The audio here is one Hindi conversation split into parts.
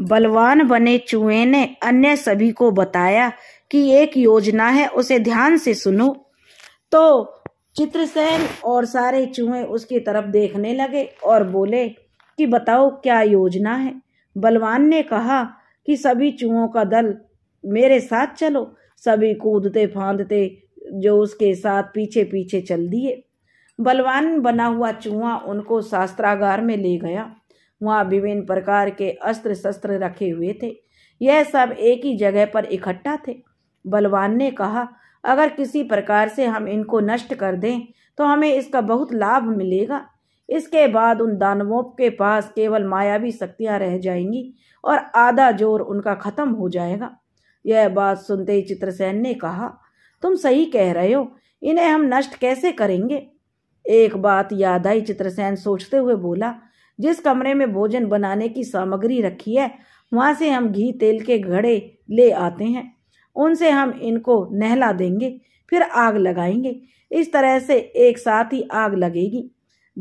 बलवान बने चूहे ने अन्य सभी को बताया कि एक योजना है उसे ध्यान से सुनो तो चित्रसेन और सारे चूहे उसकी तरफ देखने लगे और बोले कि बताओ क्या योजना है बलवान ने कहा कि सभी चूहों का दल मेरे साथ चलो सभी कूदते फांदते जो उसके साथ पीछे पीछे चल दिए बलवान बना हुआ चूहा उनको शास्त्रागार में ले गया वहाँ विभिन्न प्रकार के अस्त्र शस्त्र रखे हुए थे यह सब एक ही जगह पर इकट्ठा थे बलवान ने कहा अगर किसी प्रकार से हम इनको नष्ट कर दें तो हमें इसका बहुत लाभ मिलेगा इसके बाद उन दानवों के पास केवल मायावी शक्तियाँ रह जाएंगी और आधा जोर उनका खत्म हो जाएगा यह बात सुनते ही चित्रसेन ने कहा तुम सही कह रहे हो इन्हें हम नष्ट कैसे करेंगे एक बात याद आई चित्रसेन सोचते हुए बोला जिस कमरे में भोजन बनाने की सामग्री रखी है वहाँ से हम घी तेल के घड़े ले आते हैं उनसे हम इनको नहला देंगे फिर आग लगाएंगे इस तरह से एक साथ ही आग लगेगी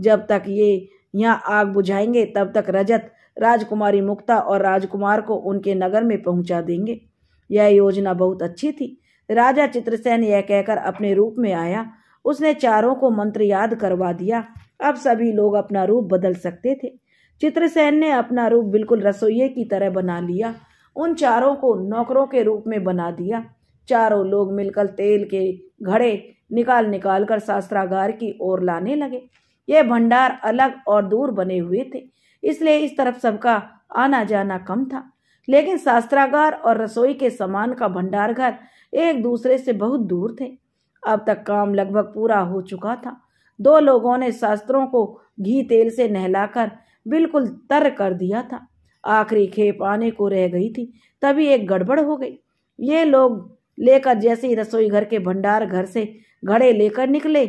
जब तक ये यहाँ आग बुझाएंगे तब तक रजत राजकुमारी मुक्ता और राजकुमार को उनके नगर में पहुँचा देंगे यह योजना बहुत अच्छी थी राजा चित्रसेन यह कहकर अपने रूप में आया उसने चारों को मंत्र याद करवा दिया अब सभी लोग अपना रूप बदल सकते थे चित्रसेन ने अपना रूप बिल्कुल रसोई की तरह बना लिया उन चारों को नौकरों के रूप में बना दिया चारों लोग मिलकर तेल के घड़े निकाल निकाल कर शास्त्रागार की ओर लाने लगे यह भंडार अलग और दूर बने हुए थे इसलिए इस तरफ सबका आना जाना कम था लेकिन शास्त्रागार और रसोई के सामान का भंडार घर एक दूसरे से बहुत दूर थे अब तक काम लगभग पूरा हो चुका था दो लोगों ने शस्त्रों को घी तेल से नहलाकर बिल्कुल तर कर दिया था आखिरी खेप आने को रह गई थी तभी एक गड़बड़ हो गई ये लोग लेकर जैसे ही रसोई घर के भंडार घर से घड़े लेकर निकले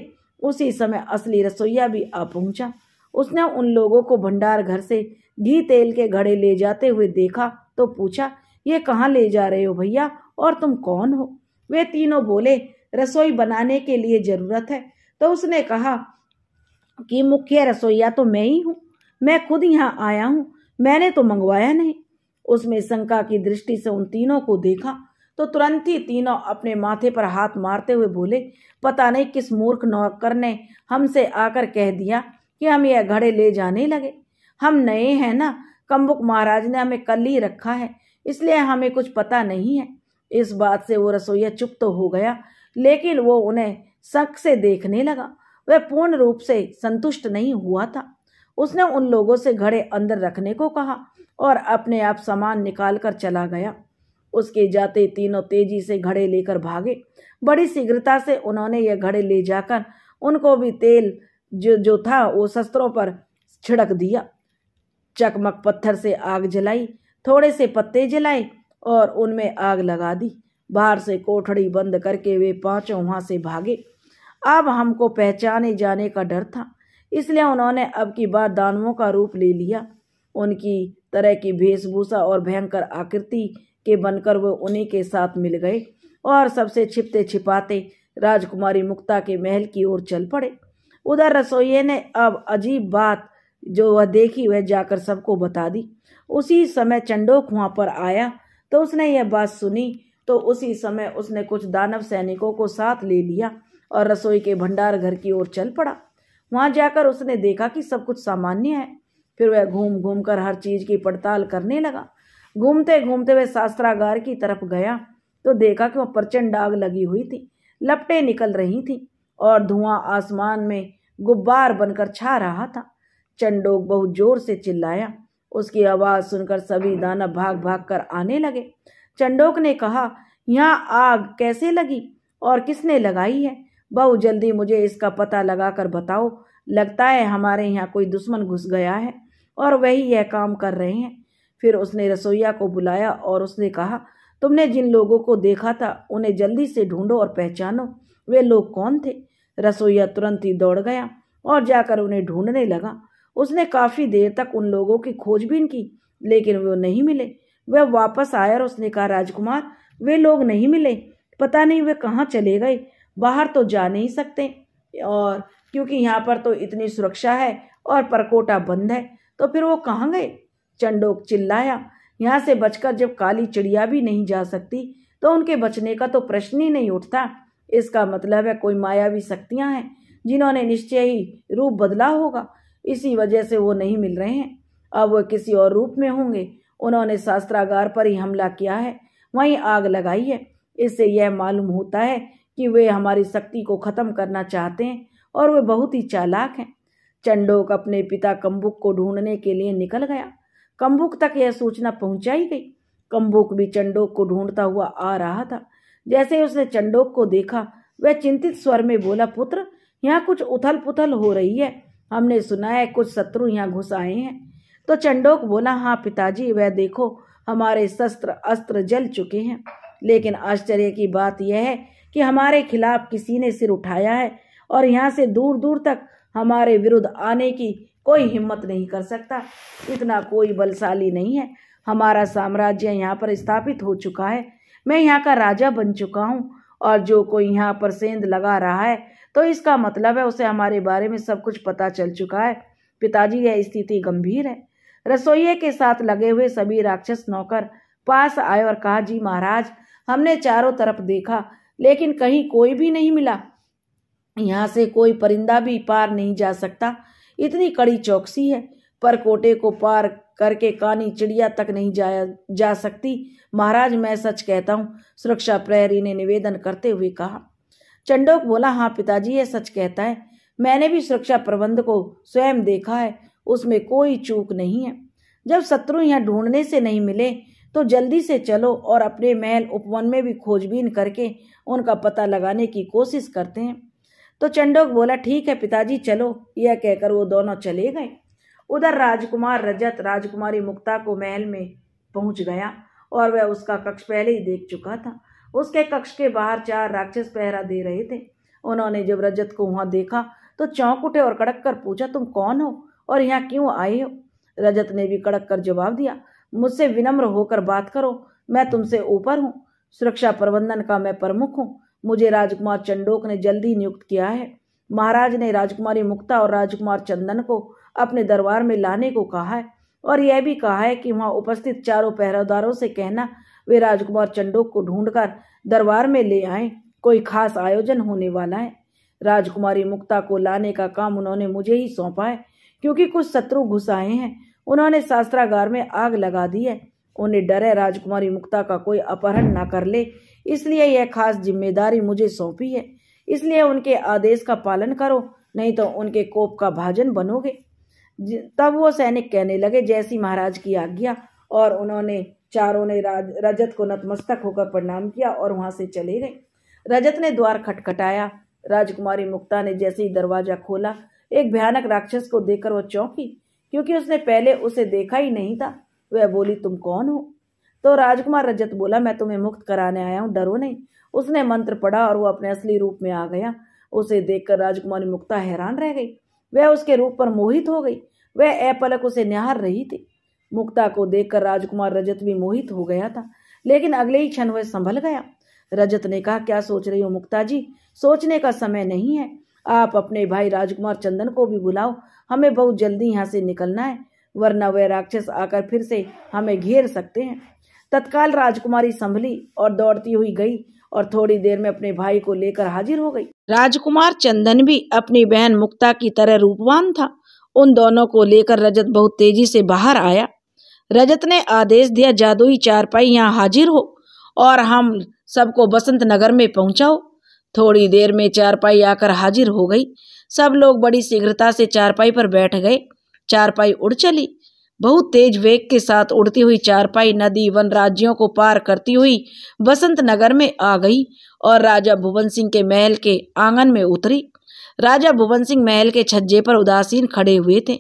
उसी समय असली रसोईया भी आ पहुंचा उसने उन लोगों को भंडार घर से घी तेल के घड़े ले जाते हुए देखा तो पूछा ये कहाँ ले जा रहे हो भैया और तुम कौन हो वे तीनों बोले रसोई बनाने के लिए जरूरत है तो उसने कहा कि मुख्य रसोईया तो मैं ही हूँ मैं खुद यहाँ आया हूँ मैंने तो मंगवाया नहीं उसमें शंका की दृष्टि से उन तीनों को देखा तो तुरंत ही तीनों अपने माथे पर हाथ मारते हुए बोले पता नहीं किस मूर्ख नौकर ने हमसे आकर कह दिया कि हम यह घड़े ले जाने लगे हम नए हैं ना कम्बुक महाराज ने हमें कल ही रखा है इसलिए हमें कुछ पता नहीं है इस बात से वो रसोईया चुप तो हो गया लेकिन वो उन्हें शक से देखने लगा वह पूर्ण रूप से संतुष्ट नहीं हुआ था उसने उन लोगों से घड़े अंदर रखने को कहा और अपने आप सामान निकाल कर चला गया उसके जाते तीनों तेजी से घड़े लेकर भागे बड़ी शीघ्रता से उन्होंने यह घड़े ले जाकर उनको भी तेल जो जो था वो शस्त्रों पर छिड़क दिया चकमक पत्थर से आग जलाई थोड़े से पत्ते जलाए और उनमें आग लगा दी बाहर से कोठड़ी बंद करके वे पांचों वहां से भागे अब हमको पहचाने जाने का डर था इसलिए उन्होंने अब की बार दानवों का रूप ले लिया उनकी तरह की वेशभूषा और भयंकर आकृति के बनकर वे उन्हीं के साथ मिल गए और सबसे छिपते छिपाते राजकुमारी मुक्ता के महल की ओर चल पड़े उधर रसोइये ने अब अजीब बात जो वह देखी वह जाकर सबको बता दी उसी समय चंडोक वहाँ पर आया तो उसने यह बात सुनी तो उसी समय उसने कुछ दानव सैनिकों को साथ ले लिया और रसोई के भंडार घर की ओर चल पड़ा वहां जाकर उसने देखा कि सब कुछ सामान्य है फिर वह घूम घूम कर हर चीज की पड़ताल करने लगा घूमते घूमते वह शास्त्रागार की तरफ गया तो देखा कि वह प्रचंड आग लगी हुई थी लपटे निकल रही थी और धुआं आसमान में गुब्बार बनकर छा रहा था चंडोक बहुत जोर से चिल्लाया उसकी आवाज़ सुनकर सभी दानव भाग भाग कर आने लगे चंडोक ने कहा यहाँ आग कैसे लगी और किसने लगाई है बहु जल्दी मुझे इसका पता लगाकर बताओ लगता है हमारे यहाँ कोई दुश्मन घुस गया है और वही यह काम कर रहे हैं फिर उसने रसोईया को बुलाया और उसने कहा तुमने जिन लोगों को देखा था उन्हें जल्दी से ढूंढो और पहचानो वे लोग कौन थे रसोईया तुरंत ही दौड़ गया और जाकर उन्हें ढूंढने लगा उसने काफ़ी देर तक उन लोगों की खोजबीन की लेकिन वो नहीं मिले वह वापस आया और उसने कहा राजकुमार वे लोग नहीं मिले पता नहीं वे कहाँ चले गए बाहर तो जा नहीं सकते और क्योंकि यहाँ पर तो इतनी सुरक्षा है और परकोटा बंद है तो फिर वो कहाँ गए चंडोक चिल्लाया यहाँ से बचकर जब काली चिड़िया भी नहीं जा सकती तो उनके बचने का तो प्रश्न ही नहीं उठता इसका मतलब है कोई मायावी शक्तियाँ हैं जिन्होंने निश्चय ही रूप बदला होगा इसी वजह से वो नहीं मिल रहे हैं अब वह किसी और रूप में होंगे उन्होंने शास्त्रागार पर ही हमला किया है वहीं आग लगाई है इससे यह मालूम होता है कि वे हमारी शक्ति को ख़त्म करना चाहते हैं और वे बहुत ही चालाक हैं चंडोक अपने पिता कम्बुक को ढूंढने के लिए निकल गया कम्बुक तक यह सूचना पहुंचाई गई कम्बुक भी चंडोक को ढूंढता हुआ आ रहा था जैसे उसने चंडोक को देखा वह चिंतित स्वर में बोला पुत्र यहाँ कुछ उथल पुथल हो रही है हमने सुना है कुछ शत्रु यहाँ घुस आए हैं तो चंडोक बोला हाँ पिताजी वह देखो हमारे शस्त्र अस्त्र जल चुके हैं लेकिन आश्चर्य की बात यह है कि हमारे खिलाफ किसी ने सिर उठाया है और यहाँ से दूर दूर तक हमारे विरुद्ध आने की कोई हिम्मत नहीं कर सकता इतना कोई बलशाली नहीं है हमारा साम्राज्य यहाँ पर स्थापित हो चुका है मैं यहाँ का राजा बन चुका हूँ और जो कोई यहाँ पर सेंध लगा रहा है तो इसका मतलब है उसे हमारे बारे में सब कुछ पता चल चुका है पिताजी यह स्थिति गंभीर है रसोइये के साथ लगे हुए सभी राक्षस नौकर पास आए और कहा जी महाराज हमने चारों तरफ देखा लेकिन कहीं कोई भी नहीं मिला यहाँ से कोई परिंदा भी पार नहीं जा सकता इतनी कड़ी चौकसी है पर कोटे को पार करके कानी चिड़िया तक नहीं जाया जा सकती महाराज मैं सच कहता हूँ सुरक्षा प्रहरी ने निवेदन करते हुए कहा चंडोक बोला हाँ पिताजी यह सच कहता है मैंने भी सुरक्षा प्रबंध को स्वयं देखा है उसमें कोई चूक नहीं है जब शत्रु यहाँ ढूंढने से नहीं मिले तो जल्दी से चलो और अपने महल उपवन में भी खोजबीन करके उनका पता लगाने की कोशिश करते हैं तो चंडोक बोला ठीक है पिताजी चलो यह कहकर वो दोनों चले गए उधर राजकुमार रजत राजकुमारी मुक्ता को महल में पहुंच गया और वह उसका कक्ष पहले ही देख चुका था उसके कक्ष के बाहर चार राक्षस पहरा दे रहे थे उन्होंने जब रजत को वहाँ देखा तो चौंक उठे और कड़क कर पूछा तुम कौन हो और यहाँ क्यों आए हो रजत ने भी कड़क कर जवाब दिया मुझसे विनम्र होकर बात करो मैं तुमसे ऊपर हूँ सुरक्षा प्रबंधन का मैं प्रमुख हूँ मुझे राजकुमार चंडोक ने जल्दी नियुक्त किया है महाराज ने राजकुमारी मुक्ता और राजकुमार चंदन को अपने दरबार में लाने को कहा है और यह भी कहा है कि वहाँ उपस्थित चारों पहरेदारों से कहना वे राजकुमार चंडोक को ढूंढकर दरबार में ले आए कोई खास आयोजन होने वाला है राजकुमारी मुक्ता को लाने का काम उन्होंने मुझे ही सौंपा है क्योंकि कुछ शत्रु घुस आए हैं उन्होंने शास्त्रागार में आग लगा दी है उन्हें डर है राजकुमारी मुक्ता का कोई अपहरण ना कर ले इसलिए यह खास जिम्मेदारी मुझे सौंपी है इसलिए उनके आदेश का पालन करो नहीं तो उनके कोप का भाजन बनोगे तब वो सैनिक कहने लगे जैसी महाराज की आज्ञा और उन्होंने चारों ने रजत को नतमस्तक होकर प्रणाम किया और वहां से चले गए रजत ने द्वार खटखटाया राजकुमारी मुक्ता ने जैसे ही दरवाजा खोला एक भयानक राक्षस को देखकर वह चौंकी क्योंकि उसने पहले उसे देखा ही नहीं था वह बोली तुम कौन हो तो राजकुमार रजत बोला मैं तुम्हें मुक्त कराने आया हूँ डरो नहीं उसने मंत्र पढ़ा और वो अपने असली रूप में आ गया उसे देखकर राजकुमारी मुक्ता हैरान रह गई वह उसके रूप पर मोहित हो गई वह अपलक उसे निहार रही थी मुक्ता को देखकर राजकुमार रजत भी मोहित हो गया था लेकिन अगले ही क्षण वह संभल गया रजत ने कहा क्या सोच रही हो मुक्ता जी सोचने का समय नहीं है आप अपने भाई राजकुमार चंदन को भी बुलाओ हमें बहुत जल्दी यहाँ से निकलना है वरना वे राक्षस आकर फिर से हमें घेर सकते हैं तत्काल राजकुमारी संभली और दौड़ती हुई गई और थोड़ी देर में अपने भाई को लेकर हाजिर हो गई राजकुमार चंदन भी अपनी बहन मुक्ता की तरह रूपवान था उन दोनों को लेकर रजत बहुत तेजी से बाहर आया रजत ने आदेश दिया जादुई चारपाई यहाँ हाजिर हो और हम सबको बसंत नगर में पहुंचाओ थोड़ी देर में चारपाई आकर हाजिर हो गई सब लोग बड़ी शीघ्रता से चारपाई पर बैठ गए चारपाई उड़ चली बहुत तेज वेग के साथ उड़ती हुई चारपाई नदी वन राज्यों को पार करती हुई बसंत नगर में आ गई और राजा भुवन सिंह के महल के आंगन में उतरी राजा भुवन सिंह महल के छज्जे पर उदासीन खड़े हुए थे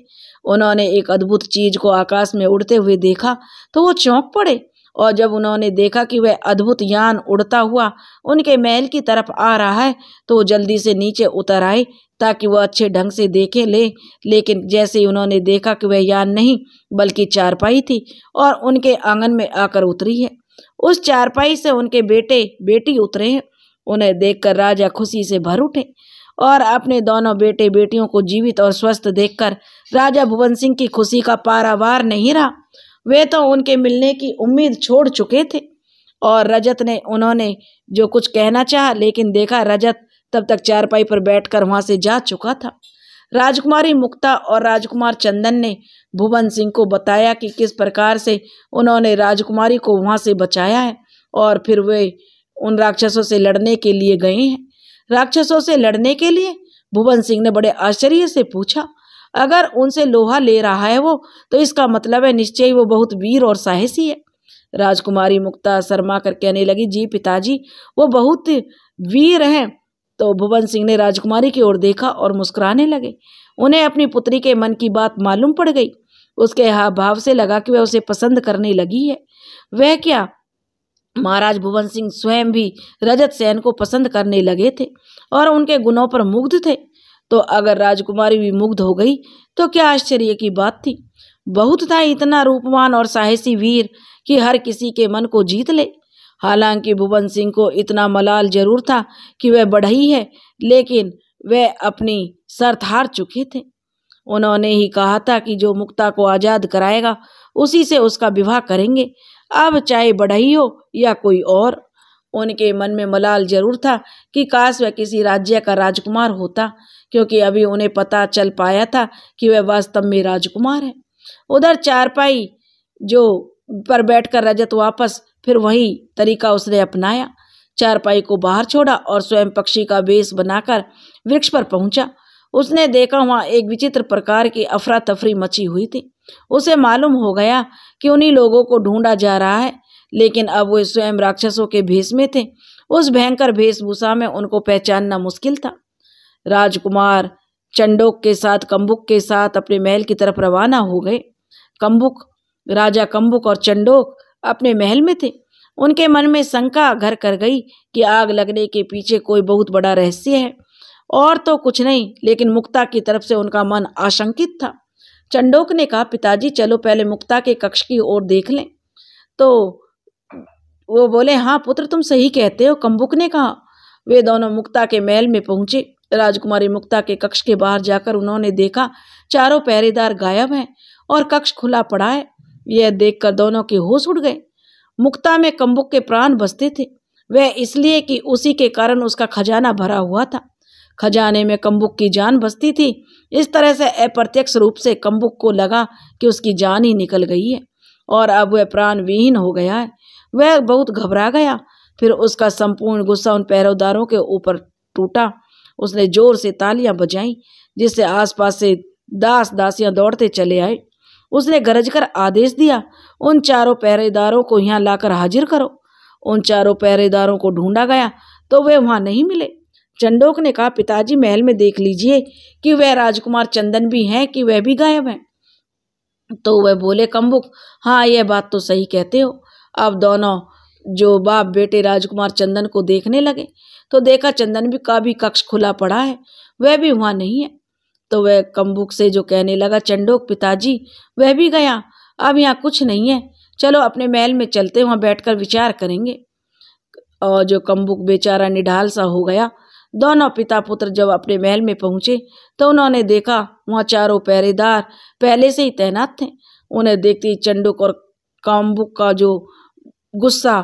उन्होंने एक अद्भुत चीज को आकाश में उड़ते हुए देखा तो वो चौंक पड़े और जब उन्होंने देखा कि वह अद्भुत यान उड़ता हुआ उनके महल की तरफ आ रहा है तो वो जल्दी से नीचे उतर आए ताकि वह अच्छे ढंग से देखे ले लेकिन जैसे ही उन्होंने देखा कि वह यान नहीं बल्कि चारपाई थी और उनके आंगन में आकर उतरी है उस चारपाई से उनके बेटे बेटी उतरे हैं उन्हें देखकर राजा खुशी से भर उठे और अपने दोनों बेटे बेटियों को जीवित और स्वस्थ देखकर राजा भुवन सिंह की खुशी का पारावार नहीं रहा वे तो उनके मिलने की उम्मीद छोड़ चुके थे और रजत ने उन्होंने जो कुछ कहना चाहा लेकिन देखा रजत तब तक चारपाई पर बैठकर वहां से जा चुका था राजकुमारी मुक्ता और राजकुमार चंदन ने भुवन सिंह को बताया कि किस प्रकार से उन्होंने राजकुमारी को वहाँ से बचाया है और फिर वे उन राक्षसों से लड़ने के लिए गए हैं राक्षसों से लड़ने के लिए भुवन सिंह ने बड़े आश्चर्य से पूछा अगर उनसे लोहा ले रहा है वो तो इसका मतलब है निश्चय ही वो बहुत वीर और साहसी है राजकुमारी मुक्ता शर्मा कर कहने लगी जी पिताजी वो बहुत वीर हैं तो भुवन सिंह ने राजकुमारी की ओर देखा और मुस्कुराने लगे उन्हें अपनी पुत्री के मन की बात मालूम पड़ गई उसके हाव भाव से लगा कि वह उसे पसंद करने लगी है वह क्या महाराज भुवन सिंह स्वयं भी रजत सेन को पसंद करने लगे थे और उनके गुणों पर मुग्ध थे तो अगर राजकुमारी भी मुग्ध हो गई तो क्या आश्चर्य की बात थी बहुत था इतना रूपवान और साहसी वीर कि हर किसी के मन को जीत ले हालांकि भुवन सिंह को इतना मलाल जरूर था कि वह बढ़ई है लेकिन वह अपनी शर्त हार चुके थे उन्होंने ही कहा था कि जो मुक्ता को आज़ाद कराएगा उसी से उसका विवाह करेंगे अब चाहे बढ़ई हो या कोई और उनके मन में मलाल जरूर था कि काश वह किसी राज्य का राजकुमार होता क्योंकि अभी उन्हें पता चल पाया था कि वह वास्तव में राजकुमार है उधर चारपाई जो पर बैठकर रजत वापस फिर वही तरीका उसने अपनाया चारपाई को बाहर छोड़ा और स्वयं पक्षी का बेस बनाकर वृक्ष पर पहुंचा उसने देखा वहाँ एक विचित्र प्रकार की अफरा तफरी मची हुई थी उसे मालूम हो गया कि उन्हीं लोगों को ढूंढा जा रहा है लेकिन अब वे स्वयं राक्षसों के भेष में थे उस भयंकर वेशभूषा में उनको पहचानना मुश्किल था राजकुमार चंडोक के साथ कम्बुक के साथ अपने महल की तरफ रवाना हो गए कम्बुक राजा कम्बुक और चंडोक अपने महल में थे उनके मन में शंका घर कर गई कि आग लगने के पीछे कोई बहुत बड़ा रहस्य है और तो कुछ नहीं लेकिन मुक्ता की तरफ से उनका मन आशंकित था चंडोक ने कहा पिताजी चलो पहले मुक्ता के कक्ष की ओर देख लें तो वो बोले हाँ पुत्र तुम सही कहते हो कम्बुक ने कहा वे दोनों मुक्ता के महल में पहुंचे राजकुमारी मुक्ता के कक्ष के बाहर जाकर उन्होंने देखा चारों पहरेदार गायब हैं और कक्ष खुला पड़ा है यह देखकर दोनों के होश उड़ गए मुक्ता में कंबुक के प्राण बसते थे वह इसलिए कि उसी के कारण उसका खजाना भरा हुआ था खजाने में कंबुक की जान बसती थी इस तरह से अप्रत्यक्ष रूप से कंबुक को लगा कि उसकी जान ही निकल गई है और अब वह प्राण विहीन हो गया है वह बहुत घबरा गया फिर उसका संपूर्ण गुस्सा उन पैरोदारों के ऊपर टूटा उसने जोर से तालियां बजाई जिससे आसपास से दास दासियां दौड़ते चले आए उसने गरज कर आदेश दिया उन चारों पहरेदारों को यहाँ लाकर हाजिर करो उन चारों पहरेदारों को ढूंढा गया तो वे वहां नहीं मिले चंडोक ने कहा पिताजी महल में देख लीजिए कि वह राजकुमार चंदन भी हैं कि वह भी गायब हैं तो वह बोले कम्बुक हाँ यह बात तो सही कहते हो अब दोनों जो बाप बेटे राजकुमार चंदन को देखने लगे तो देखा चंदन भी का भी कक्ष खुला पड़ा है वह भी वहाँ नहीं है तो वह कम्बुक से जो कहने लगा चंडोक पिताजी वह भी गया अब यहाँ कुछ नहीं है चलो अपने महल में चलते वहाँ बैठकर विचार करेंगे और जो कम्बुक बेचारा निढाल सा हो गया दोनों पिता पुत्र जब अपने महल में पहुंचे तो उन्होंने देखा वहाँ चारों पहरेदार पहले से ही तैनात थे उन्हें देखते ही चंडुक और काम्बुक का जो गुस्सा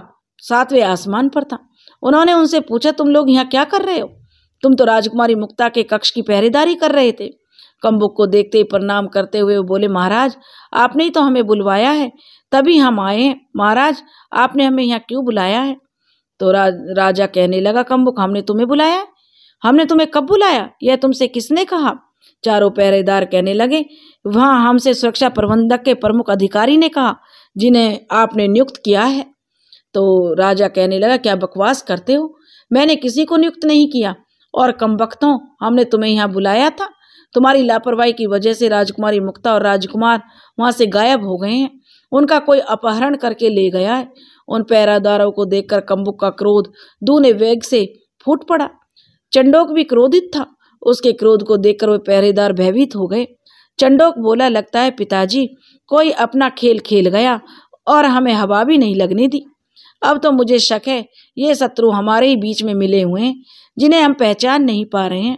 सातवें आसमान पर था उन्होंने उनसे पूछा तुम लोग यहाँ क्या कर रहे हो तुम तो राजकुमारी मुक्ता के कक्ष की पहरेदारी कर रहे थे कम्बुक को देखते ही प्रणाम करते हुए वो बोले महाराज आपने ही तो हमें बुलवाया है तभी हम आए हैं महाराज आपने हमें यहाँ क्यों बुलाया है तो रा, राजा कहने लगा कम्बुक हमने तुम्हें बुलाया हमने तुम्हें कब बुलाया यह तुमसे किसने कहा चारों पहरेदार कहने लगे वहाँ हमसे सुरक्षा प्रबंधक के प्रमुख अधिकारी ने कहा जिन्हें आपने नियुक्त किया है तो राजा कहने लगा क्या बकवास करते हो मैंने किसी को नियुक्त नहीं किया और कम वक्तों हमने तुम्हें यहाँ बुलाया था तुम्हारी लापरवाही की वजह से राजकुमारी मुक्ता और राजकुमार वहाँ से गायब हो गए हैं उनका कोई अपहरण करके ले गया है उन पैरादारों को देखकर कम्बुक का क्रोध दूने वेग से फूट पड़ा चंडोक भी क्रोधित था उसके क्रोध को देखकर वे पहरेदार भयभीत हो गए चंडोक बोला लगता है पिताजी कोई अपना खेल खेल गया और हमें हवा भी नहीं लगने दी अब तो मुझे शक है ये शत्रु हमारे ही बीच में मिले हुए हैं जिन्हें हम पहचान नहीं पा रहे हैं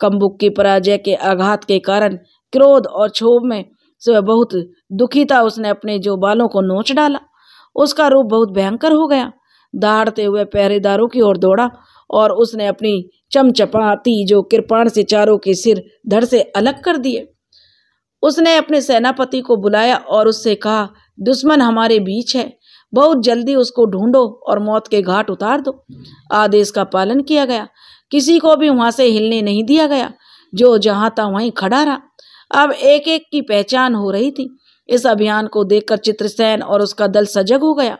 कम्बुक की पराजय के आघात के कारण क्रोध और क्षोभ में से बहुत दुखी था उसने अपने जो बालों को नोच डाला उसका रूप बहुत भयंकर हो गया दहाड़ते हुए पहरेदारों की ओर दौड़ा और उसने अपनी चमचपाती जो कृपाण से चारों के सिर धड़ से अलग कर दिए उसने अपने सेनापति को बुलाया और उससे कहा दुश्मन हमारे बीच है बहुत जल्दी उसको ढूंढो और मौत के घाट उतार दो आदेश का पालन किया गया किसी को भी वहाँ से हिलने नहीं दिया गया जो जहाँ था वहीं खड़ा रहा अब एक एक की पहचान हो रही थी इस अभियान को देखकर चित्रसेन और उसका दल सजग हो गया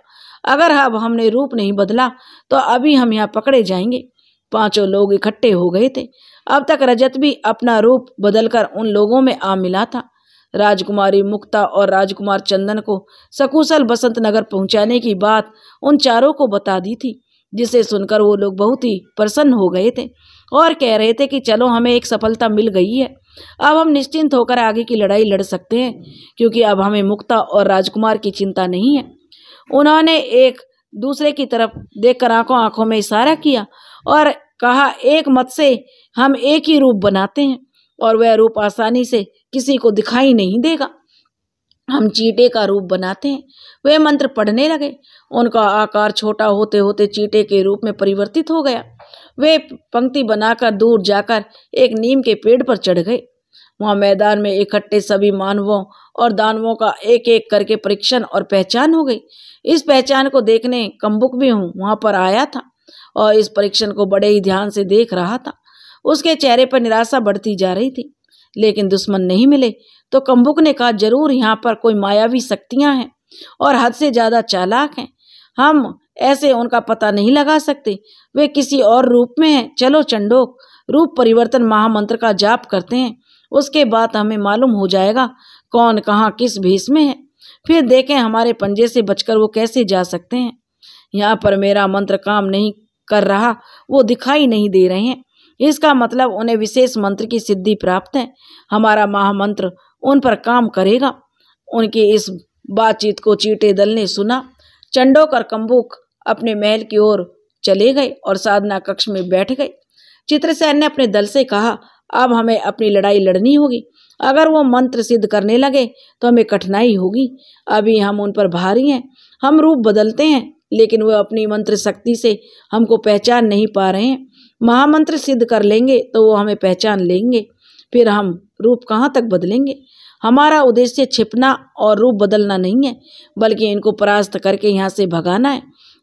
अगर अब हमने रूप नहीं बदला तो अभी हम यहाँ पकड़े जाएंगे पांचों लोग इकट्ठे हो गए थे अब तक रजत भी अपना रूप बदलकर उन लोगों में आ मिला था राजकुमारी मुक्ता और राजकुमार चंदन को सकुशल बसंत नगर पहुंचाने की बात उन चारों को बता दी थी जिसे सुनकर वो लोग बहुत ही प्रसन्न हो गए थे और कह रहे थे कि चलो हमें एक सफलता मिल गई है अब हम निश्चिंत होकर आगे की लड़ाई लड़ सकते हैं क्योंकि अब हमें मुक्ता और राजकुमार की चिंता नहीं है उन्होंने एक दूसरे की तरफ देखकर आंखों आंखों में इशारा किया और कहा एक मत से हम एक ही रूप बनाते हैं और वह रूप आसानी से किसी को दिखाई नहीं देगा हम चीटे का रूप बनाते हैं वे मंत्र पढ़ने लगे उनका आकार छोटा होते होते चीटे के रूप में परिवर्तित हो गया वे पंक्ति बनाकर दूर जाकर एक नीम के पेड़ पर चढ़ गए वहाँ मैदान में इकट्ठे सभी मानवों और दानवों का एक एक करके परीक्षण और पहचान हो गई इस पहचान को देखने कम्बुक भी हूँ वहाँ पर आया था और इस परीक्षण को बड़े ही ध्यान से देख रहा था उसके चेहरे पर निराशा बढ़ती जा रही थी लेकिन दुश्मन नहीं मिले तो कम्बुक ने कहा जरूर यहाँ पर कोई मायावी शक्तियाँ हैं और हद से ज़्यादा चालाक हैं हम ऐसे उनका पता नहीं लगा सकते वे किसी और रूप में हैं चलो चंडोक रूप परिवर्तन महामंत्र का जाप करते हैं उसके बाद हमें मालूम हो जाएगा कौन कहाँ किस भेष में है फिर देखें हमारे पंजे से बचकर वो कैसे जा सकते हैं यहाँ पर मेरा मंत्र काम नहीं कर रहा वो दिखाई नहीं दे रहे हैं इसका मतलब उन्हें विशेष मंत्र की सिद्धि प्राप्त है हमारा महामंत्र उन पर काम करेगा उनकी इस बातचीत को चीटे दल ने सुना चंडोक और कम्बुक अपने महल की ओर चले गए और साधना कक्ष में बैठ गए चित्रसेन ने अपने दल से कहा अब हमें अपनी लड़ाई लड़नी होगी अगर वो मंत्र सिद्ध करने लगे तो हमें कठिनाई होगी अभी हम उन पर भारी हैं हम रूप बदलते हैं लेकिन वह अपनी मंत्र शक्ति से हमको पहचान नहीं पा रहे हैं महामंत्र सिद्ध कर लेंगे तो वो हमें पहचान लेंगे फिर हम रूप कहाँ तक बदलेंगे हमारा उद्देश्य छिपना और रूप बदलना नहीं है बल्कि इनको परास्त करके यहाँ से भगाना है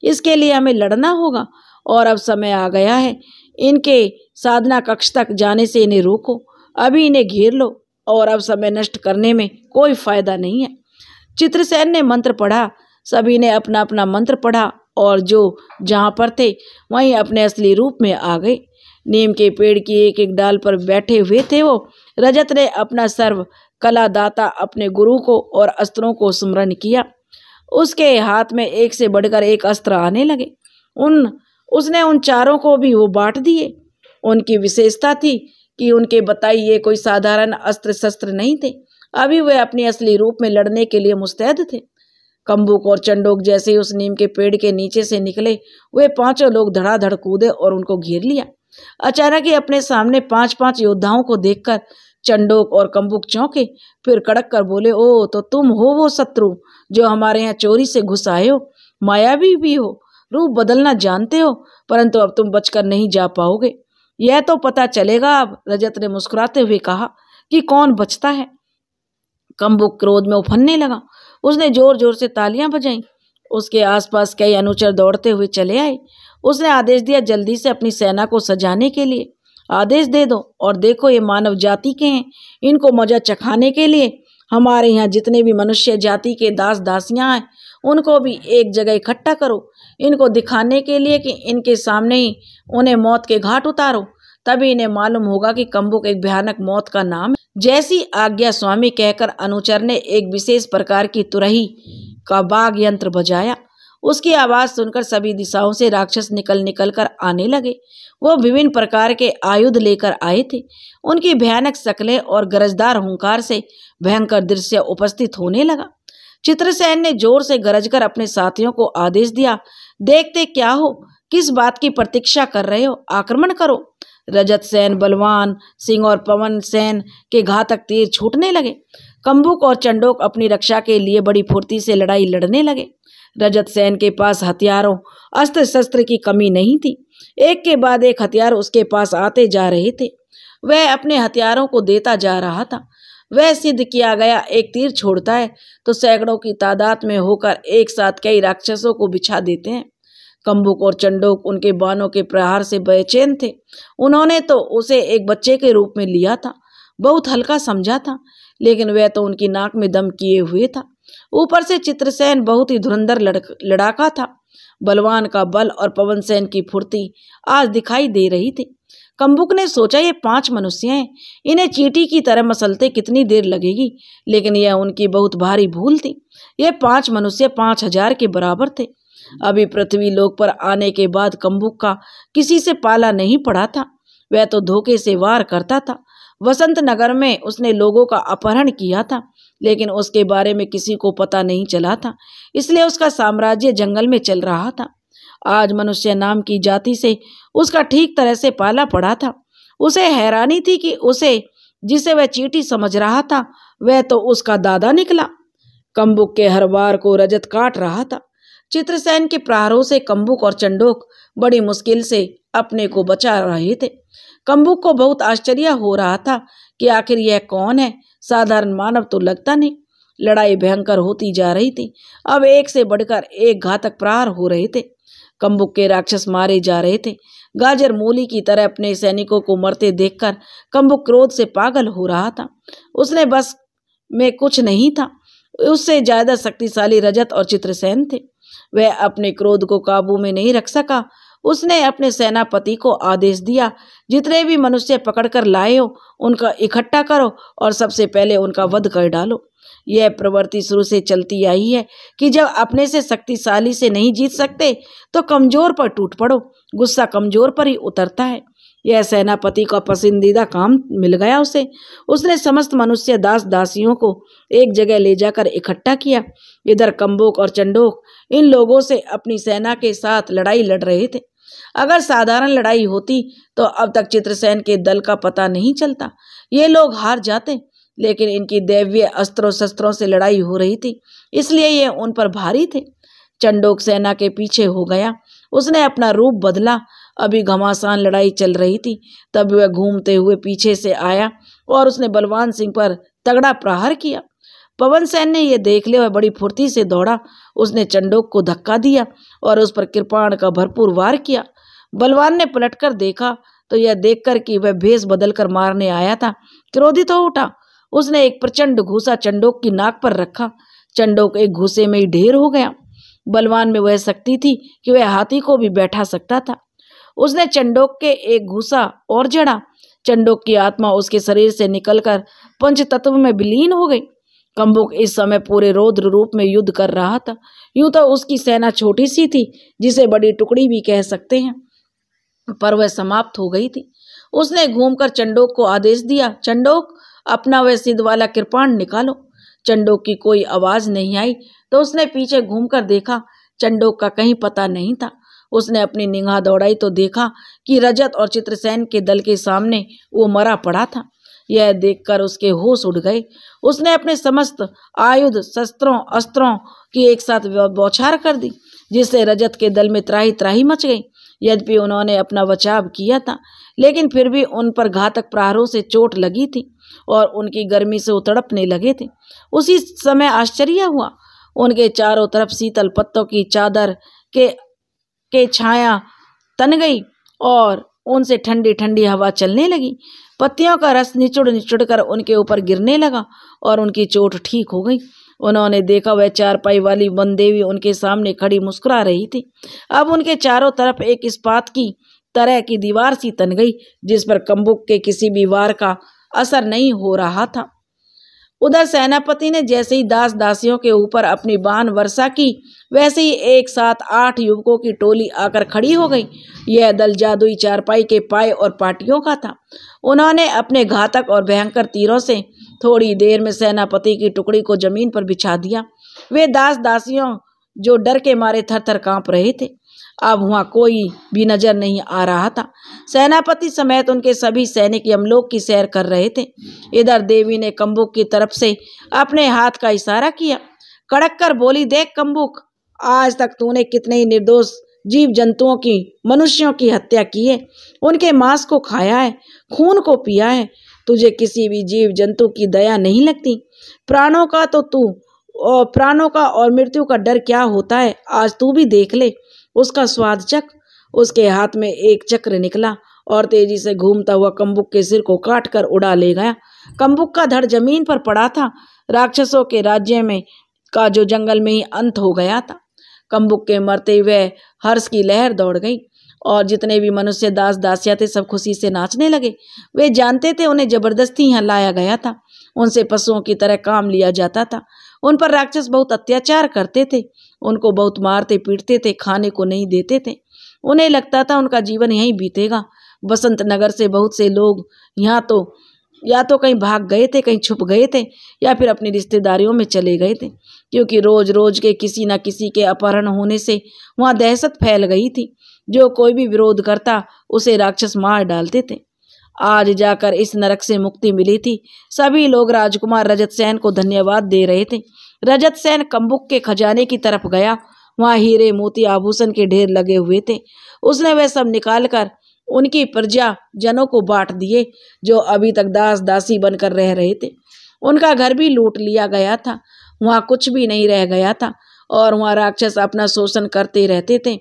इसके लिए हमें लड़ना होगा और अब समय आ गया है इनके साधना कक्ष तक जाने से इन्हें रोको अभी इन्हें घेर लो और अब समय नष्ट करने में कोई फायदा नहीं है चित्रसेन ने मंत्र पढ़ा सभी ने अपना अपना मंत्र पढ़ा और जो जहाँ पर थे वहीं अपने असली रूप में आ गए नीम के पेड़ की एक एक डाल पर बैठे हुए थे वो रजत ने अपना सर्व कला दाता अपने गुरु को और अस्त्रों को स्मरण किया उसके हाथ में एक से बढ़कर एक अस्त्र आने लगे उन उसने उन चारों को भी वो बांट दिए उनकी विशेषता थी कि उनके बताई ये कोई साधारण अस्त्र शस्त्र नहीं थे अभी वे अपने असली रूप में लड़ने के लिए मुस्तैद थे कम्बुक और चंडोक जैसे उस नीम के पेड़ के नीचे से निकले वे पांचों लोग धड़ाधड़ कूदे और उनको घेर लिया अचानक ही अपने सामने पांच पांच योद्धाओं को देखकर चंडोक और कम्बुक चौंके फिर कड़क कर बोले ओ तो तुम हो वो शत्रु जो हमारे यहाँ चोरी से घुस आए हो मायावी भी हो रूप बदलना जानते हो परंतु अब तुम बचकर नहीं जा पाओगे यह तो पता चलेगा अब रजत ने मुस्कुराते हुए कहा कि कौन बचता है कम्बुक क्रोध में उफनने लगा उसने जोर जोर से तालियां बजाईं उसके आसपास कई अनुचर दौड़ते हुए चले आए उसने आदेश दिया जल्दी से अपनी सेना को सजाने के लिए आदेश दे दो और देखो ये मानव जाति के हैं इनको मजा चखाने के लिए हमारे यहाँ जितने भी मनुष्य जाति के दास दासियाँ हैं उनको भी एक जगह इकट्ठा करो इनको दिखाने के लिए कि इनके सामने ही उन्हें मौत के घाट उतारो तभी इन्हें मालूम होगा कि कम्बुक एक भयानक मौत का नाम जैसी आज्ञा स्वामी कहकर अनुचर ने एक विशेष प्रकार की तुरही का बाघ यंत्र बजाया उसकी आवाज सुनकर सभी दिशाओं से राक्षस निकल निकल कर आने लगे वो विभिन्न प्रकार के आयुध लेकर आए थे उनकी भयानक शक्लें और गरजदार हुंकार से भयंकर दृश्य उपस्थित होने लगा चित्रसेन ने जोर से गरजकर अपने साथियों को आदेश दिया देखते क्या हो किस बात की प्रतीक्षा कर रहे हो आक्रमण करो रजत सेन बलवान सिंह और पवन सेन के घातक तीर छूटने लगे कम्बुक और चंडोक अपनी रक्षा के लिए बड़ी फुर्ती से लड़ाई लड़ने लगे रजत सेन के पास हथियारों अस्त्र शस्त्र की कमी नहीं थी एक के बाद एक हथियार उसके पास आते जा रहे थे वह अपने हथियारों को देता जा रहा था वह सिद्ध किया गया एक तीर छोड़ता है तो सैकड़ों की तादाद में होकर एक साथ कई राक्षसों को बिछा देते हैं कम्बुक और चंडोक उनके बानों के प्रहार से बेचैन थे उन्होंने तो उसे एक बच्चे के रूप में लिया था बहुत हल्का समझा था लेकिन वह तो उनकी नाक में दम किए हुए था ऊपर से चित्रसेन बहुत ही धुरंधर लड़ाका था बलवान का बल और पवन सेन की फुर्ती आज दिखाई दे रही थी कम्बुक ने सोचा ये पांच मनुष्य हैं इन्हें चीटी की तरह मसलते कितनी देर लगेगी लेकिन यह उनकी बहुत भारी भूल थी ये पांच मनुष्य पांच हजार के बराबर थे अभी पृथ्वी लोक पर आने के बाद कम्बुक का किसी से पाला नहीं पड़ा था वह तो धोखे से वार करता था वसंत नगर में उसने लोगों का अपहरण किया था लेकिन उसके बारे में किसी को पता नहीं चला था इसलिए उसका साम्राज्य जंगल में चल रहा था आज मनुष्य नाम की जाति से उसका ठीक तरह से पाला पड़ा था उसे हैरानी थी कि उसे जिसे वह चीटी समझ रहा था वह तो उसका दादा निकला कम्बुक के हर वार को रजत काट रहा था चित्रसेन के प्रहारों से कंबुक और चंडोक बड़ी मुश्किल से अपने को बचा रहे थे कंबुक को बहुत आश्चर्य हो रहा था कि आखिर यह कौन है साधारण मानव तो लगता नहीं लड़ाई भयंकर होती जा रही थी अब एक से बढ़कर एक घातक प्रहार हो रहे थे कंबुक के राक्षस मारे जा रहे थे गाजर मूली की तरह अपने सैनिकों को मरते देखकर कंबुक क्रोध से पागल हो रहा था उसने बस में कुछ नहीं था उससे ज़्यादा शक्तिशाली रजत और चित्रसेन थे वह अपने क्रोध को काबू में नहीं रख सका उसने अपने सेनापति को आदेश दिया जितने भी मनुष्य पकड़कर लाए हो उनका इकट्ठा करो और सबसे पहले उनका वध कर डालो यह प्रवृत्ति शुरू से चलती आई है कि जब अपने से शक्तिशाली से नहीं जीत सकते तो कमजोर पर टूट पड़ो गुस्सा कमजोर पर ही उतरता है यह सेनापति का पसंदीदा काम मिल गया उसे उसने समस्त मनुष्य दास दासियों को एक जगह ले जाकर इकट्ठा किया इधर कंबोक और चंडोक इन लोगों से अपनी सेना के साथ लड़ाई लड़ रहे थे अगर साधारण लड़ाई होती तो अब तक चित्रसेन के दल का पता नहीं चलता ये लोग हार जाते लेकिन इनकी दैवीय अस्त्रों शस्त्रों से लड़ाई हो रही थी इसलिए ये उन पर भारी थे चंडोक सेना के पीछे हो गया उसने अपना रूप बदला अभी घमासान लड़ाई चल रही थी तब वह घूमते हुए पीछे से आया और उसने बलवान सिंह पर तगड़ा प्रहार किया पवन सैन ने यह देख लिया और बड़ी फुर्ती से दौड़ा उसने चंडोक को धक्का दिया और उस पर कृपाण का भरपूर वार किया बलवान ने पलटकर देखा तो यह देखकर कि वह भेस बदल कर मारने आया था क्रोधित हो उठा उसने एक प्रचंड घूसा चंडोक की नाक पर रखा चंडोक एक घूसे में ही ढेर हो गया बलवान में वह शक्ति थी कि वह हाथी को भी बैठा सकता था उसने चंडोक के एक घुसा और जड़ा चंडोक की आत्मा उसके शरीर से निकलकर पंच तत्व में विलीन हो गई कंबुक इस समय पूरे रौद्र रूप में युद्ध कर रहा था यूं तो उसकी सेना छोटी सी थी जिसे बड़ी टुकड़ी भी कह सकते हैं पर वह समाप्त हो गई थी उसने घूमकर चंडोक को आदेश दिया चंडोक अपना वह सिद्ध वाला कृपाण निकालो चंडोक की कोई आवाज नहीं आई तो उसने पीछे घूमकर देखा चंडोक का कहीं पता नहीं था उसने अपनी निगाह दौड़ाई तो देखा कि रजत और चित्रसेन के दल के सामने वो मरा पड़ा था यह देखकर उसके होश उड़ गए उसने अपने समस्त आयुध शस्त्रों अस्त्रों की एक साथ बौछार कर दी जिससे रजत के दल में त्राही त्राही मच गई यद्यपि उन्होंने अपना बचाव किया था लेकिन फिर भी उन पर घातक प्रहारों से चोट लगी थी और उनकी गर्मी से उतड़पने लगे थे उसी समय आश्चर्य हुआ उनके चारों तरफ शीतल पत्तों की चादर के के छाया तन गई और उनसे ठंडी ठंडी हवा चलने लगी पत्तियों का रस निचुड़ निचुड़ कर उनके ऊपर गिरने लगा और उनकी चोट ठीक हो गई उन्होंने देखा वह चारपाई वाली वन देवी उनके सामने खड़ी मुस्कुरा रही थी अब उनके चारों तरफ एक इस्पात की तरह की दीवार सी तन गई जिस पर कंबुक के किसी भी वार का असर नहीं हो रहा था उधर सेनापति ने जैसे ही दास दासियों के ऊपर अपनी बाण वर्षा की वैसे ही एक साथ आठ युवकों की टोली आकर खड़ी हो गई यह दल जादुई चारपाई के पाए और पार्टियों का था उन्होंने अपने घातक और भयंकर तीरों से थोड़ी देर में सेनापति की टुकड़ी को जमीन पर बिछा दिया वे दास दासियों जो डर के मारे थर थर काँप रहे थे अब वहाँ कोई भी नजर नहीं आ रहा था सेनापति समेत उनके सभी सैनिक यमलोक की सैर कर रहे थे इधर देवी ने कम्बुक की तरफ से अपने हाथ का इशारा किया कड़क कर बोली देख कम्बुक आज तक तूने कितने ही निर्दोष जीव जंतुओं की मनुष्यों की हत्या की है उनके मांस को खाया है खून को पिया है तुझे किसी भी जीव जंतु की दया नहीं लगती प्राणों का तो तू प्राणों का और मृत्यु का डर क्या होता है आज तू भी देख ले उसका स्वाद चक उसके हाथ में एक चक्र निकला और तेजी से घूमता हुआ कम्बुक के सिर को काट कर उड़ा ले गया कम्बुक का धड़ जमीन पर पड़ा था राक्षसों के राज्य में का जो जंगल में ही अंत हो गया था कम्बुक के मरते हुए हर्ष की लहर दौड़ गई और जितने भी मनुष्य दास दासिया थे सब खुशी से नाचने लगे वे जानते थे उन्हें जबरदस्ती यहाँ लाया गया था उनसे पशुओं की तरह काम लिया जाता था उन पर राक्षस बहुत अत्याचार करते थे उनको बहुत मारते पीटते थे खाने को नहीं देते थे उन्हें लगता था उनका जीवन यहीं बीतेगा बसंत नगर से बहुत से लोग यहाँ तो या तो कहीं भाग गए थे कहीं छुप गए थे या फिर अपनी रिश्तेदारियों में चले गए थे क्योंकि रोज़ रोज़ के किसी न किसी के अपहरण होने से वहाँ दहशत फैल गई थी जो कोई भी विरोध करता उसे राक्षस मार डालते थे आज जाकर इस नरक से मुक्ति मिली थी सभी लोग राजकुमार रजत सेन को धन्यवाद दे रहे थे रजत सेन कम्बुक के खजाने की तरफ गया वहाँ हीरे मोती आभूषण के ढेर लगे हुए थे उसने वह सब निकाल कर उनकी प्रजा जनों को बांट दिए जो अभी तक दास दासी बनकर रह रहे थे उनका घर भी लूट लिया गया था वहाँ कुछ भी नहीं रह गया था और वहाँ राक्षस अपना शोषण करते रहते थे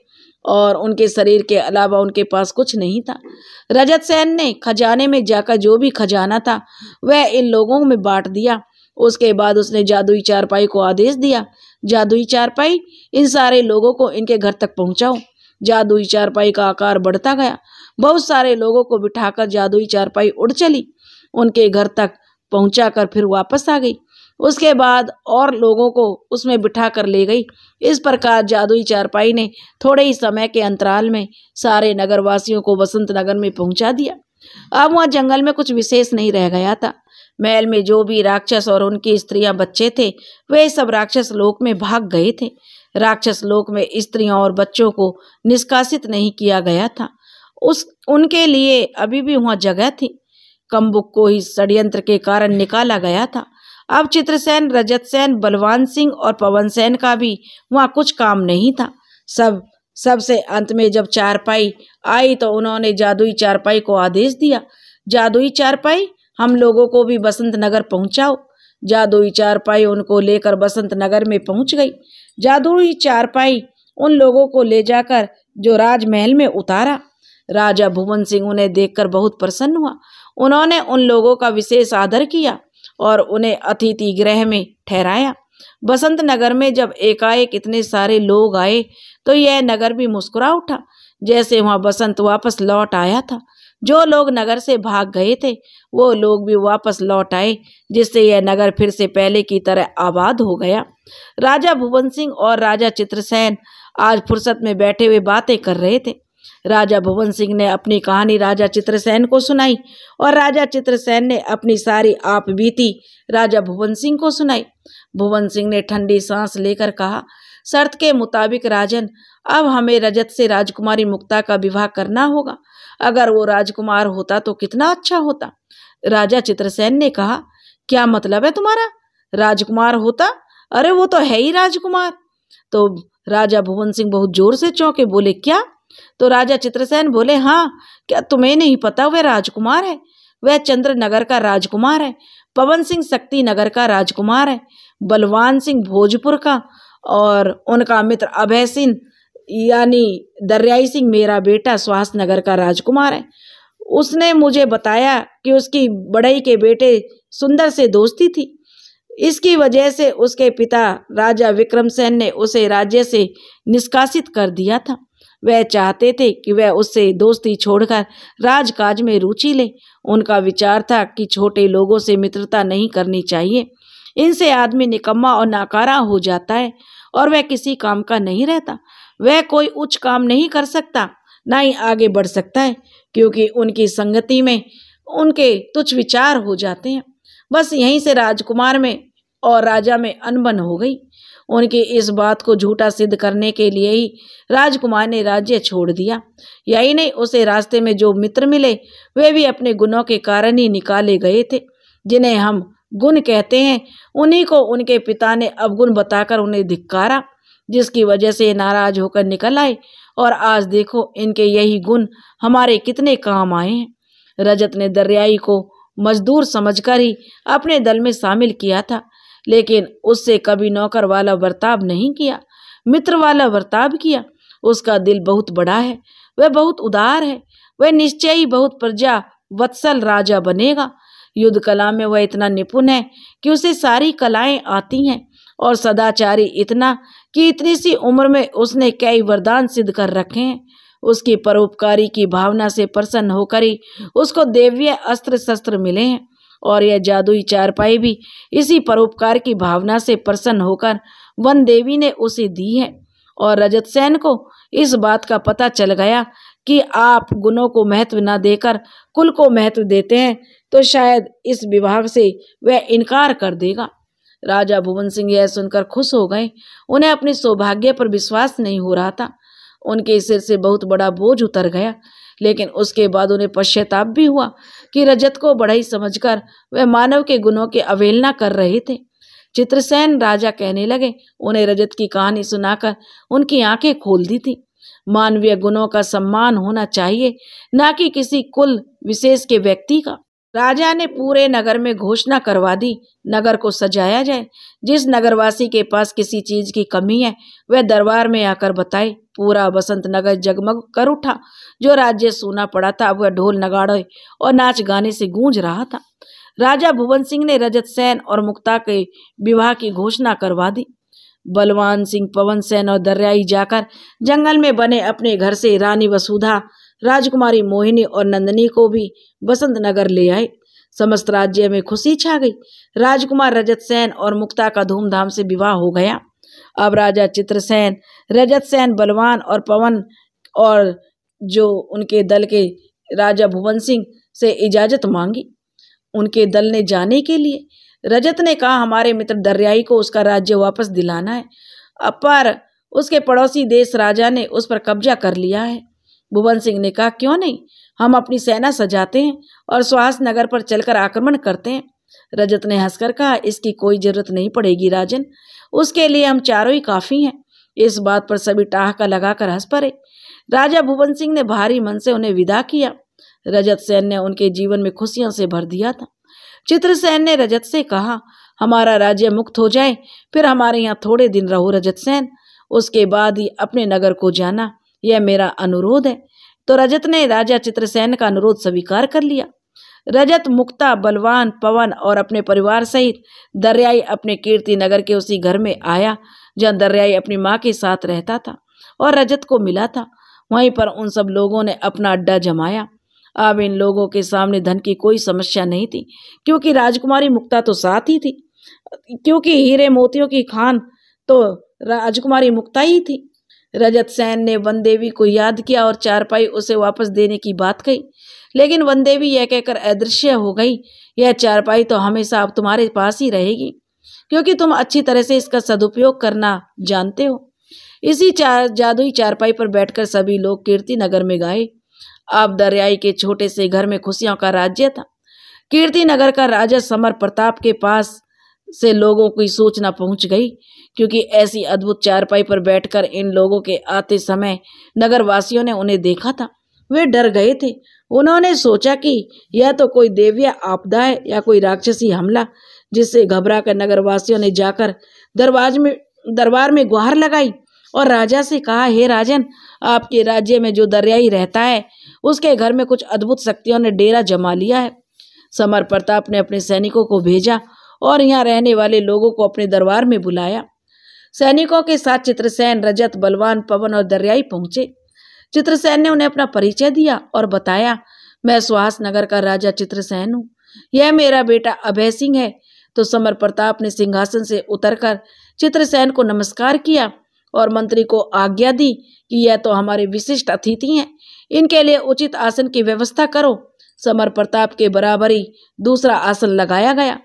और उनके शरीर के अलावा उनके पास कुछ नहीं था रजत सेन ने खजाने में जाकर जो भी खजाना था वह इन लोगों में बांट दिया उसके बाद उसने जादुई चारपाई को आदेश दिया जादुई चारपाई इन सारे लोगों को इनके घर तक पहुंचाओ जादुई चारपाई का आकार बढ़ता गया बहुत सारे लोगों को बिठाकर जादुई चारपाई उड़ चली उनके घर तक पहुंचाकर फिर वापस आ गई उसके बाद और लोगों को उसमें बिठा कर ले गई इस प्रकार जादुई चारपाई ने थोड़े ही समय के अंतराल में सारे नगरवासियों को बसंत नगर में पहुंचा दिया अब वह जंगल में कुछ विशेष नहीं रह गया था महल में जो भी राक्षस और उनकी स्त्रियां बच्चे थे वे सब राक्षस लोक में भाग गए थे राक्षस लोक में स्त्रियों और बच्चों को निष्कासित नहीं किया गया था उस उनके लिए अभी भी वहाँ जगह थी कम्बुक को ही षड्यंत्र के कारण निकाला गया था अब चित्रसेन रजत सेन बलवान सिंह और पवन सेन का भी वहाँ कुछ काम नहीं था सब सबसे अंत में जब चारपाई आई तो उन्होंने जादुई चारपाई को आदेश दिया जादुई चारपाई हम लोगों को भी बसंत नगर पहुंचाओ जादुई चारपाई उनको लेकर बसंत नगर में पहुंच गई जादुई चारपाई उन लोगों को ले जाकर जो राजमहल में उतारा राजा भुवन सिंह उन्हें देखकर बहुत प्रसन्न हुआ उन्होंने उन लोगों का विशेष आदर किया और उन्हें अतिथि गृह में ठहराया बसंत नगर में जब एकाएक इतने सारे लोग आए तो यह नगर भी मुस्कुरा उठा जैसे वहाँ बसंत वापस लौट आया था जो लोग नगर से भाग गए थे वो लोग भी वापस लौट आए जिससे यह नगर फिर से पहले की तरह आबाद हो गया राजा भुवन सिंह और राजा चित्रसेन आज फुर्सत में बैठे हुए बातें कर रहे थे राजा भुवन सिंह ने अपनी कहानी राजा चित्रसेन को सुनाई और राजा चित्रसेन ने अपनी सारी आप बीती राजा भुवन सिंह को सुनाई भुवन सिंह ने ठंडी सांस लेकर कहा शर्त के मुताबिक राजन अब हमें रजत से राजकुमारी मुक्ता का विवाह करना होगा अगर वो राजकुमार होता तो कितना अच्छा होता राजा चित्रसेन ने कहा क्या मतलब है तुम्हारा राजकुमार होता अरे वो तो है ही राजकुमार तो राजा भुवन सिंह बहुत जोर से चौंके बोले क्या तो राजा चित्रसेन बोले हाँ क्या तुम्हें नहीं पता वह राजकुमार है वह चंद्रनगर का राजकुमार है पवन सिंह शक्ति नगर का राजकुमार है बलवान सिंह भोजपुर का और उनका मित्र अभय सिंह यानी दरियाई सिंह मेरा बेटा स्वास्थ्य नगर का राजकुमार है उसने मुझे बताया कि उसकी बड़ई के बेटे सुंदर से दोस्ती थी इसकी वजह से उसके पिता राजा विक्रम सेन ने उसे राज्य से निष्कासित कर दिया था वह चाहते थे कि वह उससे दोस्ती छोड़कर राजकाज में रुचि ले उनका विचार था कि छोटे लोगों से मित्रता नहीं करनी चाहिए इनसे आदमी निकम्मा और नाकारा हो जाता है और वह किसी काम का नहीं रहता वह कोई उच्च काम नहीं कर सकता ना ही आगे बढ़ सकता है क्योंकि उनकी संगति में उनके तुच्छ विचार हो जाते हैं बस यहीं से राजकुमार में और राजा में अनबन हो गई उनकी इस बात को झूठा सिद्ध करने के लिए ही राजकुमार ने राज्य छोड़ दिया यही नहीं उसे रास्ते में जो मित्र मिले वे भी अपने गुणों के कारण ही निकाले गए थे जिन्हें हम गुण कहते हैं उन्हीं को उनके पिता ने अवगुण बताकर उन्हें धिक्कारा जिसकी वजह से नाराज होकर निकल आए और आज देखो इनके यही गुण हमारे कितने काम आए हैं रजत ने दरियाई को मजदूर समझकर ही अपने दल में शामिल किया था लेकिन उससे कभी नौकर वाला बर्ताव नहीं किया मित्र वाला बर्ताव किया उसका दिल बहुत बड़ा है वह बहुत उदार है वह निश्चय ही बहुत प्रजा वत्सल राजा बनेगा युद्ध कला में वह इतना निपुण है कि उसे सारी कलाएं आती हैं और सदाचारी इतना कि इतनी सी उम्र में उसने कई वरदान सिद्ध कर रखे हैं उसकी परोपकारी की भावना से प्रसन्न होकर ही उसको देव्य अस्त्र शस्त्र मिले हैं और यह जादुई चारपाई भी इसी परोपकार की भावना से प्रसन्न होकर वन देवी ने उसे दी है और रजत सेन को इस बात का पता चल गया कि आप गुणों को महत्व न देकर कुल को महत्व देते हैं तो शायद इस विभाग से वह इनकार कर देगा राजा भुवन सिंह यह सुनकर खुश हो गए उन्हें अपने सौभाग्य पर विश्वास नहीं हो रहा था उनके सिर से बहुत बड़ा बोझ उतर गया लेकिन उसके बाद उन्हें पश्चाताप भी हुआ कि रजत को बढ़ई समझकर वे मानव के गुणों की अवहेलना कर रहे थे चित्रसेन राजा कहने लगे उन्हें रजत की कहानी सुनाकर उनकी आंखें खोल दी थी मानवीय गुणों का सम्मान होना चाहिए न कि किसी कुल विशेष के व्यक्ति का राजा ने पूरे नगर में घोषणा करवा दी नगर को सजाया जाए जिस नगरवासी के पास किसी चीज की कमी है वह दरबार में आकर बताए पूरा बसंत नगर जगमग कर उठा जो राज्य सोना पड़ा था वह ढोल नगाड़े और नाच गाने से गूंज रहा था राजा भुवन सिंह ने रजत सेन और मुक्ता के विवाह की घोषणा करवा दी बलवान सिंह पवन सेन और दरियाई जाकर जंगल में बने अपने घर से रानी वसुधा राजकुमारी मोहिनी और नंदनी को भी बसंत नगर ले आए समस्त राज्य में खुशी छा गई राजकुमार रजत सेन और मुक्ता का धूमधाम से विवाह हो गया अब राजा चित्रसेन रजत सेन बलवान और पवन और जो उनके दल के राजा भुवन सिंह से इजाज़त मांगी उनके दल ने जाने के लिए रजत ने कहा हमारे मित्र दरियाई को उसका राज्य वापस दिलाना है पर उसके पड़ोसी देश राजा ने उस पर कब्जा कर लिया है भुवन सिंह ने कहा क्यों नहीं हम अपनी सेना सजाते हैं और सुहास नगर पर चलकर आक्रमण करते हैं रजत ने हंसकर कहा इसकी कोई जरूरत नहीं पड़ेगी राजन उसके लिए हम चारों ही काफ़ी हैं इस बात पर सभी टाह का लगाकर हंस पड़े राजा भुवन सिंह ने भारी मन से उन्हें विदा किया रजत सेन ने उनके जीवन में खुशियों से भर दिया था चित्रसेन ने रजत से कहा हमारा राज्य मुक्त हो जाए फिर हमारे यहाँ थोड़े दिन रहो रजत सेन उसके बाद ही अपने नगर को जाना यह मेरा अनुरोध है तो रजत ने राजा चित्रसेन का अनुरोध स्वीकार कर लिया रजत मुक्ता बलवान पवन और अपने परिवार सहित दरियाई अपने कीर्ति नगर के उसी घर में आया जहाँ दरियाई अपनी माँ के साथ रहता था और रजत को मिला था वहीं पर उन सब लोगों ने अपना अड्डा जमाया अब इन लोगों के सामने धन की कोई समस्या नहीं थी क्योंकि राजकुमारी मुक्ता तो साथ ही थी क्योंकि हीरे मोतियों की खान तो राजकुमारी मुक्ता ही थी रजत सेन ने वन देवी को याद किया और चारपाई उसे वापस देने की बात कही लेकिन वन देवी यह कहकर अदृश्य हो गई यह चारपाई तो हमेशा अब तुम्हारे पास ही रहेगी क्योंकि तुम अच्छी तरह से इसका सदुपयोग करना जानते हो इसी चार जादुई चारपाई पर बैठकर सभी लोग कीर्ति नगर में गए अब दरियाई के छोटे से घर में खुशियों का राज्य था कीर्ति नगर का राजा समर प्रताप के पास से लोगों की सूचना पहुंच गई क्योंकि ऐसी अद्भुत चारपाई पर बैठकर इन लोगों के आते समय नगरवासियों ने उन्हें देखा था वे डर गए थे उन्होंने सोचा कि यह तो कोई देवीय आपदा है या कोई राक्षसी हमला जिससे घबरा कर नगरवासियों ने जाकर दरवाजे में दरबार में गुहार लगाई और राजा से कहा हे राजन आपके राज्य में जो दरियाई रहता है उसके घर में कुछ अद्भुत शक्तियों ने डेरा जमा लिया है समर प्रताप ने अपने सैनिकों को भेजा और यहाँ रहने वाले लोगों को अपने दरबार में बुलाया सैनिकों के साथ चित्रसेन रजत बलवान पवन और दरियाई पहुंचे चित्रसेन ने उन्हें अपना परिचय दिया और बताया मैं सुहास नगर का राजा चित्रसेन हूँ यह मेरा बेटा अभय सिंह है तो समर प्रताप ने सिंहासन से उतरकर चित्रसेन को नमस्कार किया और मंत्री को आज्ञा दी कि यह तो हमारे विशिष्ट अतिथि हैं इनके लिए उचित आसन की व्यवस्था करो समर प्रताप के बराबरी दूसरा आसन लगाया गया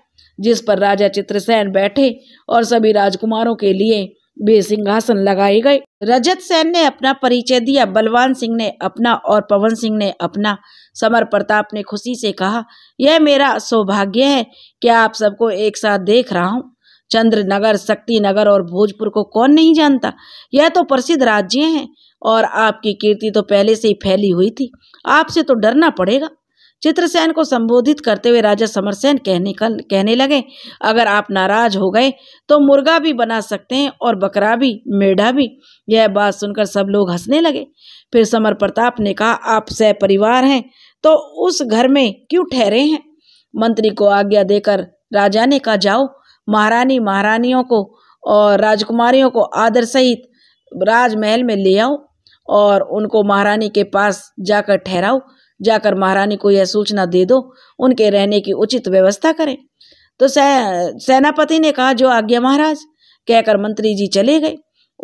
जिस पर राजा चित्रसेन बैठे और सभी राजकुमारों के लिए वे सिंहासन लगाए गए रजत सेन ने अपना परिचय दिया बलवान सिंह ने अपना और पवन सिंह ने अपना समर प्रताप ने खुशी से कहा यह मेरा सौभाग्य है कि आप सबको एक साथ देख रहा हूँ चंद्रनगर नगर और भोजपुर को कौन नहीं जानता यह तो प्रसिद्ध राज्य हैं और आपकी कीर्ति तो पहले से ही फैली हुई थी आपसे तो डरना पड़ेगा चित्रसेन को संबोधित करते हुए राजा समरसेन कहने का कहने लगे अगर आप नाराज हो गए तो मुर्गा भी बना सकते हैं और बकरा भी मेढा भी यह बात सुनकर सब लोग हंसने लगे फिर समर प्रताप ने कहा आप सह परिवार हैं तो उस घर में क्यों ठहरे हैं मंत्री को आज्ञा देकर राजा ने कहा जाओ महारानी महारानियों को और राजकुमारियों को आदर सहित राजमहल में ले आओ और उनको महारानी के पास जाकर ठहराओ जाकर महारानी को यह सूचना दे दो उनके रहने की उचित व्यवस्था करें तो से, सेनापति ने कहा जो आज्ञा महाराज कहकर मंत्री जी चले गए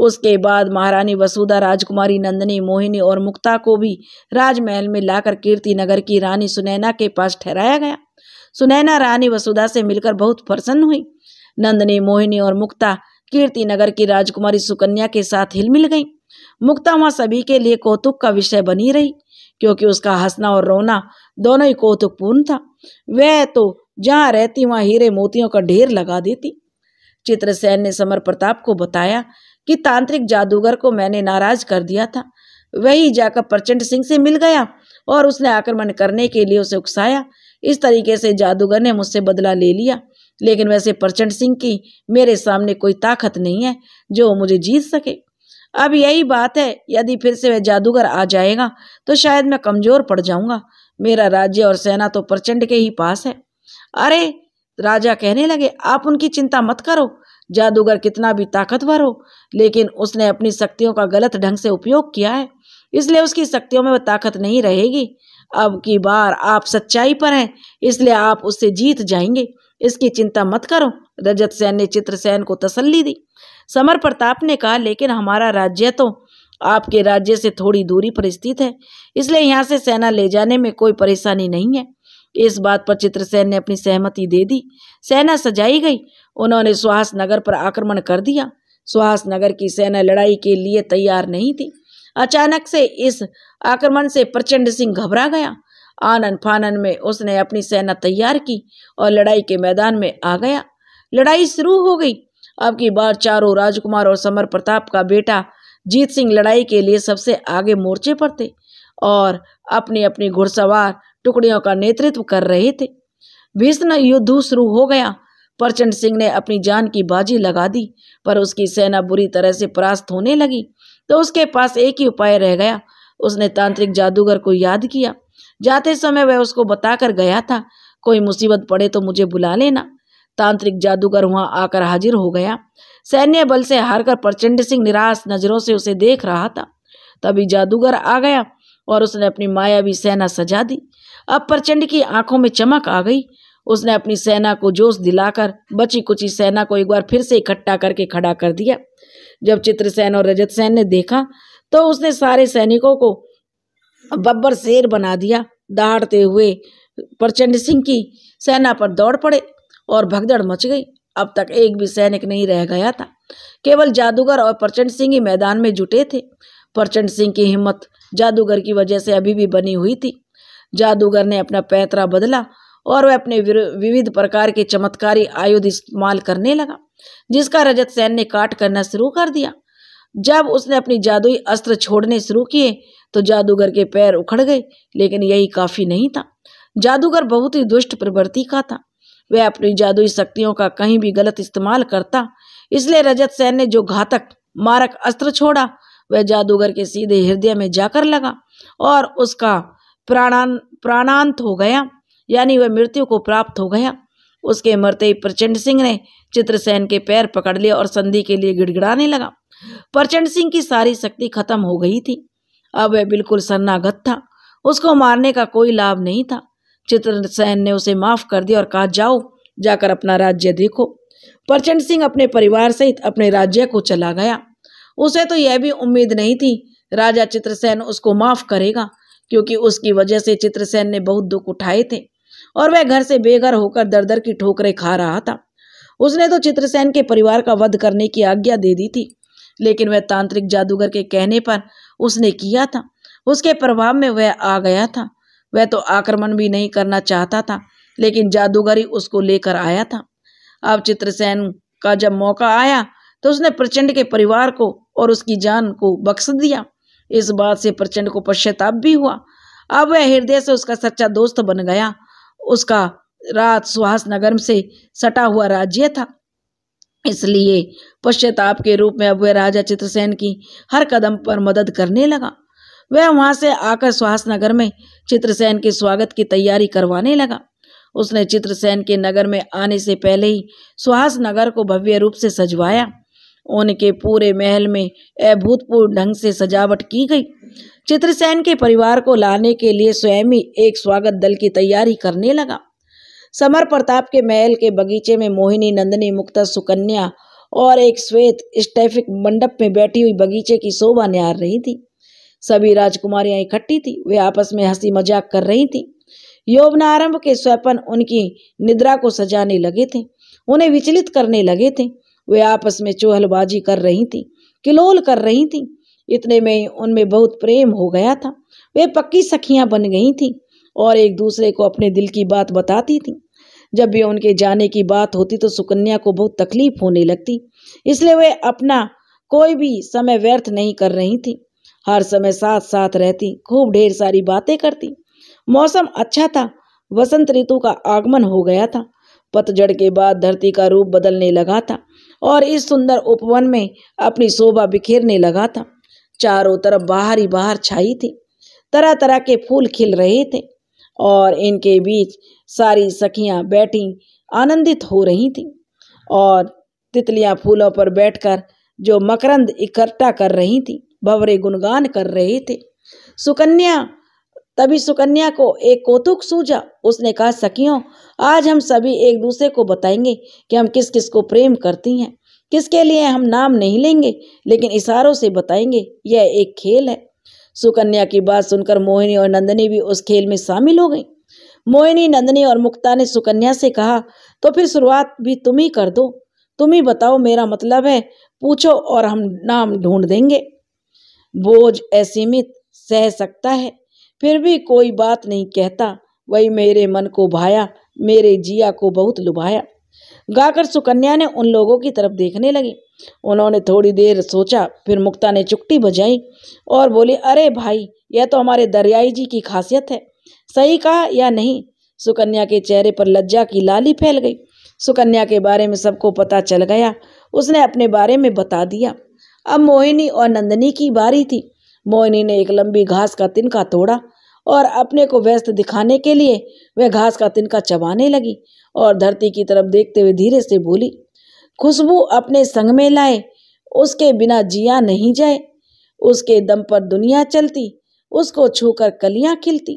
उसके बाद महारानी वसुधा राजकुमारी नंदनी मोहिनी और मुक्ता को भी राजमहल में लाकर कीर्ति नगर की रानी सुनैना के पास ठहराया गया सुनैना रानी वसुधा से मिलकर बहुत प्रसन्न हुई नंदनी मोहिनी और मुक्ता कीर्ति नगर की राजकुमारी सुकन्या के साथ हिलमिल गई मुक्ता वहाँ सभी के लिए कौतुक का विषय बनी रही क्योंकि उसका हंसना और रोना दोनों ही कौतुकपूर्ण था वह तो जहाँ रहती वहाँ हीरे मोतियों का ढेर लगा देती चित्रसेन ने समर प्रताप को बताया कि तांत्रिक जादूगर को मैंने नाराज कर दिया था वही जाकर प्रचंड सिंह से मिल गया और उसने आक्रमण करने के लिए उसे उकसाया इस तरीके से जादूगर ने मुझसे बदला ले लिया लेकिन वैसे प्रचंड सिंह की मेरे सामने कोई ताकत नहीं है जो मुझे जीत सके अब यही बात है यदि फिर से वह जादूगर आ जाएगा तो शायद मैं कमजोर पड़ जाऊंगा मेरा राज्य और सेना तो प्रचंड के ही पास है अरे राजा कहने लगे आप उनकी चिंता मत करो जादूगर कितना भी ताकतवर हो लेकिन उसने अपनी शक्तियों का गलत ढंग से उपयोग किया है इसलिए उसकी शक्तियों में वह ताकत नहीं रहेगी अब की बार आप सच्चाई पर हैं इसलिए आप उससे जीत जाएंगे इसकी चिंता मत करो रजत सेन ने चित्रसेन को तसल्ली दी समर प्रताप ने कहा लेकिन हमारा राज्य तो आपके राज्य से थोड़ी दूरी पर स्थित है इसलिए यहाँ से सेना ले जाने में कोई परेशानी नहीं है इस बात पर चित्रसेन ने अपनी सहमति दे दी सेना सजाई गई उन्होंने सुहास नगर पर आक्रमण कर दिया सुहास नगर की सेना लड़ाई के लिए तैयार नहीं थी अचानक से इस आक्रमण से प्रचंड सिंह घबरा गया आनन फानन में उसने अपनी सेना तैयार की और लड़ाई के मैदान में आ गया लड़ाई शुरू हो गई अब की बार चारों राजकुमार और समर प्रताप का बेटा जीत सिंह लड़ाई के लिए सबसे आगे मोर्चे पर थे और अपनी अपनी घुड़सवार टुकड़ियों का नेतृत्व कर रहे थे भीषण युद्ध शुरू हो गया परचंड सिंह ने अपनी जान की बाजी लगा दी पर उसकी सेना बुरी तरह से परास्त होने लगी तो उसके पास एक ही उपाय रह गया उसने तांत्रिक जादूगर को याद किया जाते समय वह उसको बताकर गया था कोई मुसीबत पड़े तो मुझे बुला लेना तांत्रिक जादूगर वहां आकर हाजिर हो गया सैन्य बल से हारकर प्रचंड सिंह निराश नजरों से उसे देख रहा था तभी जादूगर आ गया और उसने अपनी मायावी सेना सजा दी अब प्रचंड की आंखों में चमक आ गई उसने अपनी सेना को जोश दिलाकर बची कुची सेना को एक बार फिर से इकट्ठा करके खड़ा कर दिया जब चित्रसेन और रजत सेन ने देखा तो उसने सारे सैनिकों को बब्बर शेर बना दिया दहाड़ते हुए प्रचंड सिंह की सेना पर दौड़ पड़े और भगदड़ मच गई अब तक एक भी सैनिक नहीं रह गया था केवल जादूगर और प्रचंड सिंह ही मैदान में जुटे थे प्रचंड सिंह की हिम्मत जादूगर की वजह से अभी भी बनी हुई थी जादूगर ने अपना पैतरा बदला और वह अपने विविध प्रकार के चमत्कारी आयुध इस्तेमाल करने लगा जिसका रजत सैन ने काट करना शुरू कर दिया जब उसने अपनी जादुई अस्त्र छोड़ने शुरू किए तो जादूगर के पैर उखड़ गए लेकिन यही काफ़ी नहीं था जादूगर बहुत ही दुष्ट प्रवृत्ति का था वह अपनी जादुई शक्तियों का कहीं भी गलत इस्तेमाल करता इसलिए रजत सैन ने जो घातक मारक अस्त्र छोड़ा वह जादूगर के सीधे हृदय में जाकर लगा और उसका प्राणान प्राणांत हो गया यानी वह मृत्यु को प्राप्त हो गया उसके मरते ही प्रचंड सिंह ने चित्रसेन के पैर पकड़ लिए और संधि के लिए गिड़गिड़ाने लगा प्रचंड सिंह की सारी शक्ति खत्म हो गई थी अब वह बिल्कुल सन्नागत था उसको मारने का कोई लाभ नहीं था चित्रसेन ने उसे माफ कर दिया और कहा जाओ जाकर अपना राज्य देखो परचंद सिंह अपने परिवार सहित अपने राज्य को चला गया उसे तो यह भी उम्मीद नहीं थी राजा चित्रसेन उसको माफ करेगा क्योंकि उसकी वजह से चित्रसेन ने बहुत दुख उठाए थे और वह घर से बेघर होकर दर दर की ठोकरें खा रहा था उसने तो चित्रसेन के परिवार का वध करने की आज्ञा दे दी थी लेकिन वह तांत्रिक जादूगर के कहने पर उसने किया था उसके प्रभाव में वह आ गया था वह तो आक्रमण भी नहीं करना चाहता था लेकिन जादूगरी उसको लेकर आया था अब चित्रसेन का जब मौका आया तो उसने प्रचंड के परिवार को और उसकी जान को बख्श दिया इस बात से प्रचंड को पश्चाताप भी हुआ अब वह हृदय से उसका सच्चा दोस्त बन गया उसका रात सुहास नगर से सटा हुआ राज्य था इसलिए पश्चाताप के रूप में अब वह राजा चित्रसेन की हर कदम पर मदद करने लगा वह वहां से आकर सुहास नगर में चित्रसेन के स्वागत की तैयारी करवाने लगा उसने चित्रसेन के नगर में आने से पहले ही सुहास नगर को भव्य रूप से सजवाया उनके पूरे महल में अभूतपूर्ण ढंग से सजावट की गई चित्रसेन के परिवार को लाने के लिए स्वयं ही एक स्वागत दल की तैयारी करने लगा समर प्रताप के महल के बगीचे में मोहिनी नंदनी मुक्ता सुकन्या और एक श्वेत स्टैफिक मंडप में बैठी हुई बगीचे की शोभा निहार रही थी सभी राजकुमारियां इकट्ठी थी वे आपस में हंसी मजाक कर रही थीं यौवनारंभ के स्वपन उनकी निद्रा को सजाने लगे थे उन्हें विचलित करने लगे थे वे आपस में चूहलबाजी कर रही थी किलोल कर रही थी इतने में उनमें बहुत प्रेम हो गया था वे पक्की सखियां बन गई थी और एक दूसरे को अपने दिल की बात बताती थी जब भी उनके जाने की बात होती तो सुकन्या को बहुत तकलीफ होने लगती इसलिए वे अपना कोई भी समय व्यर्थ नहीं कर रही थी हर समय साथ साथ रहती खूब ढेर सारी बातें करती मौसम अच्छा था वसंत ऋतु का आगमन हो गया था पतझड़ के बाद धरती का रूप बदलने लगा था और इस सुंदर उपवन में अपनी शोभा बिखेरने लगा था चारों तरफ बाहर ही बाहर छाई थी तरह तरह के फूल खिल रहे थे और इनके बीच सारी सखियां बैठी आनंदित हो रही थीं और तितलियां फूलों पर बैठकर जो मकरंद इकट्ठा कर रही थी भवरे गुणगान कर रहे थे सुकन्या तभी सुकन्या को एक कौतुक सूझा उसने कहा सखियों आज हम सभी एक दूसरे को बताएंगे कि हम किस किस को प्रेम करती हैं किसके लिए हम नाम नहीं लेंगे लेकिन इशारों से बताएंगे यह एक खेल है सुकन्या की बात सुनकर मोहिनी और नंदनी भी उस खेल में शामिल हो गई मोहिनी नंदनी और मुक्ता ने सुकन्या से कहा तो फिर शुरुआत भी तुम ही कर दो तुम ही बताओ मेरा मतलब है पूछो और हम नाम ढूंढ देंगे बोझ असीमित सह सकता है फिर भी कोई बात नहीं कहता वही मेरे मन को भाया मेरे जिया को बहुत लुभाया गाकर सुकन्या ने उन लोगों की तरफ देखने लगी उन्होंने थोड़ी देर सोचा फिर मुक्ता ने चुकटी बजाई और बोली अरे भाई यह तो हमारे दरियाई जी की खासियत है सही कहा या नहीं सुकन्या के चेहरे पर लज्जा की लाली फैल गई सुकन्या के बारे में सबको पता चल गया उसने अपने बारे में बता दिया अब मोहिनी और नंदनी की बारी थी मोहिनी ने एक लंबी घास का तिनका तोड़ा और अपने को व्यस्त दिखाने के लिए वह घास का तिनका चबाने लगी और धरती की तरफ देखते हुए धीरे से बोली खुशबू अपने संग में लाए उसके बिना जिया नहीं जाए उसके दम पर दुनिया चलती उसको छूकर कलियां खिलती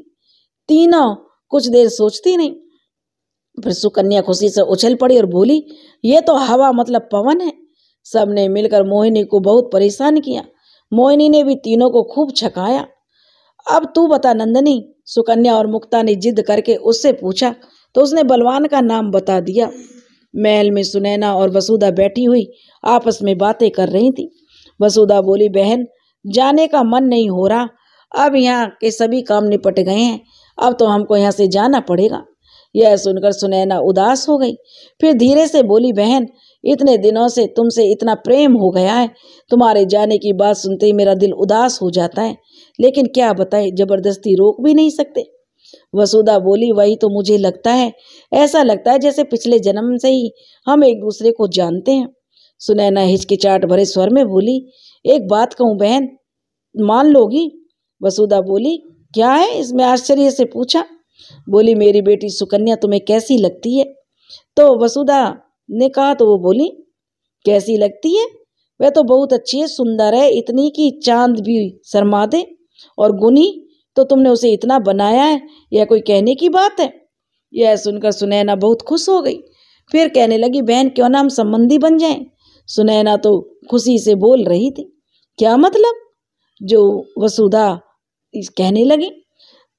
तीनों कुछ देर सोचती नहीं फिर सुकन्या खुशी से उछल पड़ी और बोली ये तो हवा मतलब पवन है सबने मिलकर मोहिनी को बहुत परेशान किया मोहिनी ने भी तीनों को खूब छकाया अब तू बता नंदनी सुकन्या और मुक्ता ने जिद करके उससे पूछा तो उसने बलवान का नाम बता दिया महल में सुनैना और वसुधा बैठी हुई आपस में बातें कर रही थी वसुधा बोली बहन जाने का मन नहीं हो रहा अब यहाँ के सभी काम निपट गए हैं अब तो हमको यहाँ से जाना पड़ेगा यह सुनकर सुनैना उदास हो गई फिर धीरे से बोली बहन इतने दिनों से तुमसे इतना प्रेम हो गया है तुम्हारे जाने की बात सुनते ही मेरा दिल उदास हो जाता है लेकिन क्या बताएं जबरदस्ती रोक भी नहीं सकते वसुधा बोली वही तो मुझे लगता है ऐसा लगता है जैसे पिछले जन्म से ही हम एक दूसरे को जानते हैं सुनैना हिचकिचाट भरे स्वर में बोली एक बात कहूँ बहन मान लोगी वसुधा बोली क्या है इसमें आश्चर्य से पूछा बोली मेरी बेटी सुकन्या तुम्हें कैसी लगती है तो वसुधा ने कहा तो वो बोली कैसी लगती है वह तो बहुत अच्छी है सुंदर है इतनी कि चांद भी शर्मा दे और गुनी तो तुमने उसे इतना बनाया है यह कोई कहने की बात है यह सुनकर सुनैना बहुत खुश हो गई फिर कहने लगी बहन क्यों ना हम संबंधी बन जाएं सुनैना तो खुशी से बोल रही थी क्या मतलब जो वसुधा कहने लगी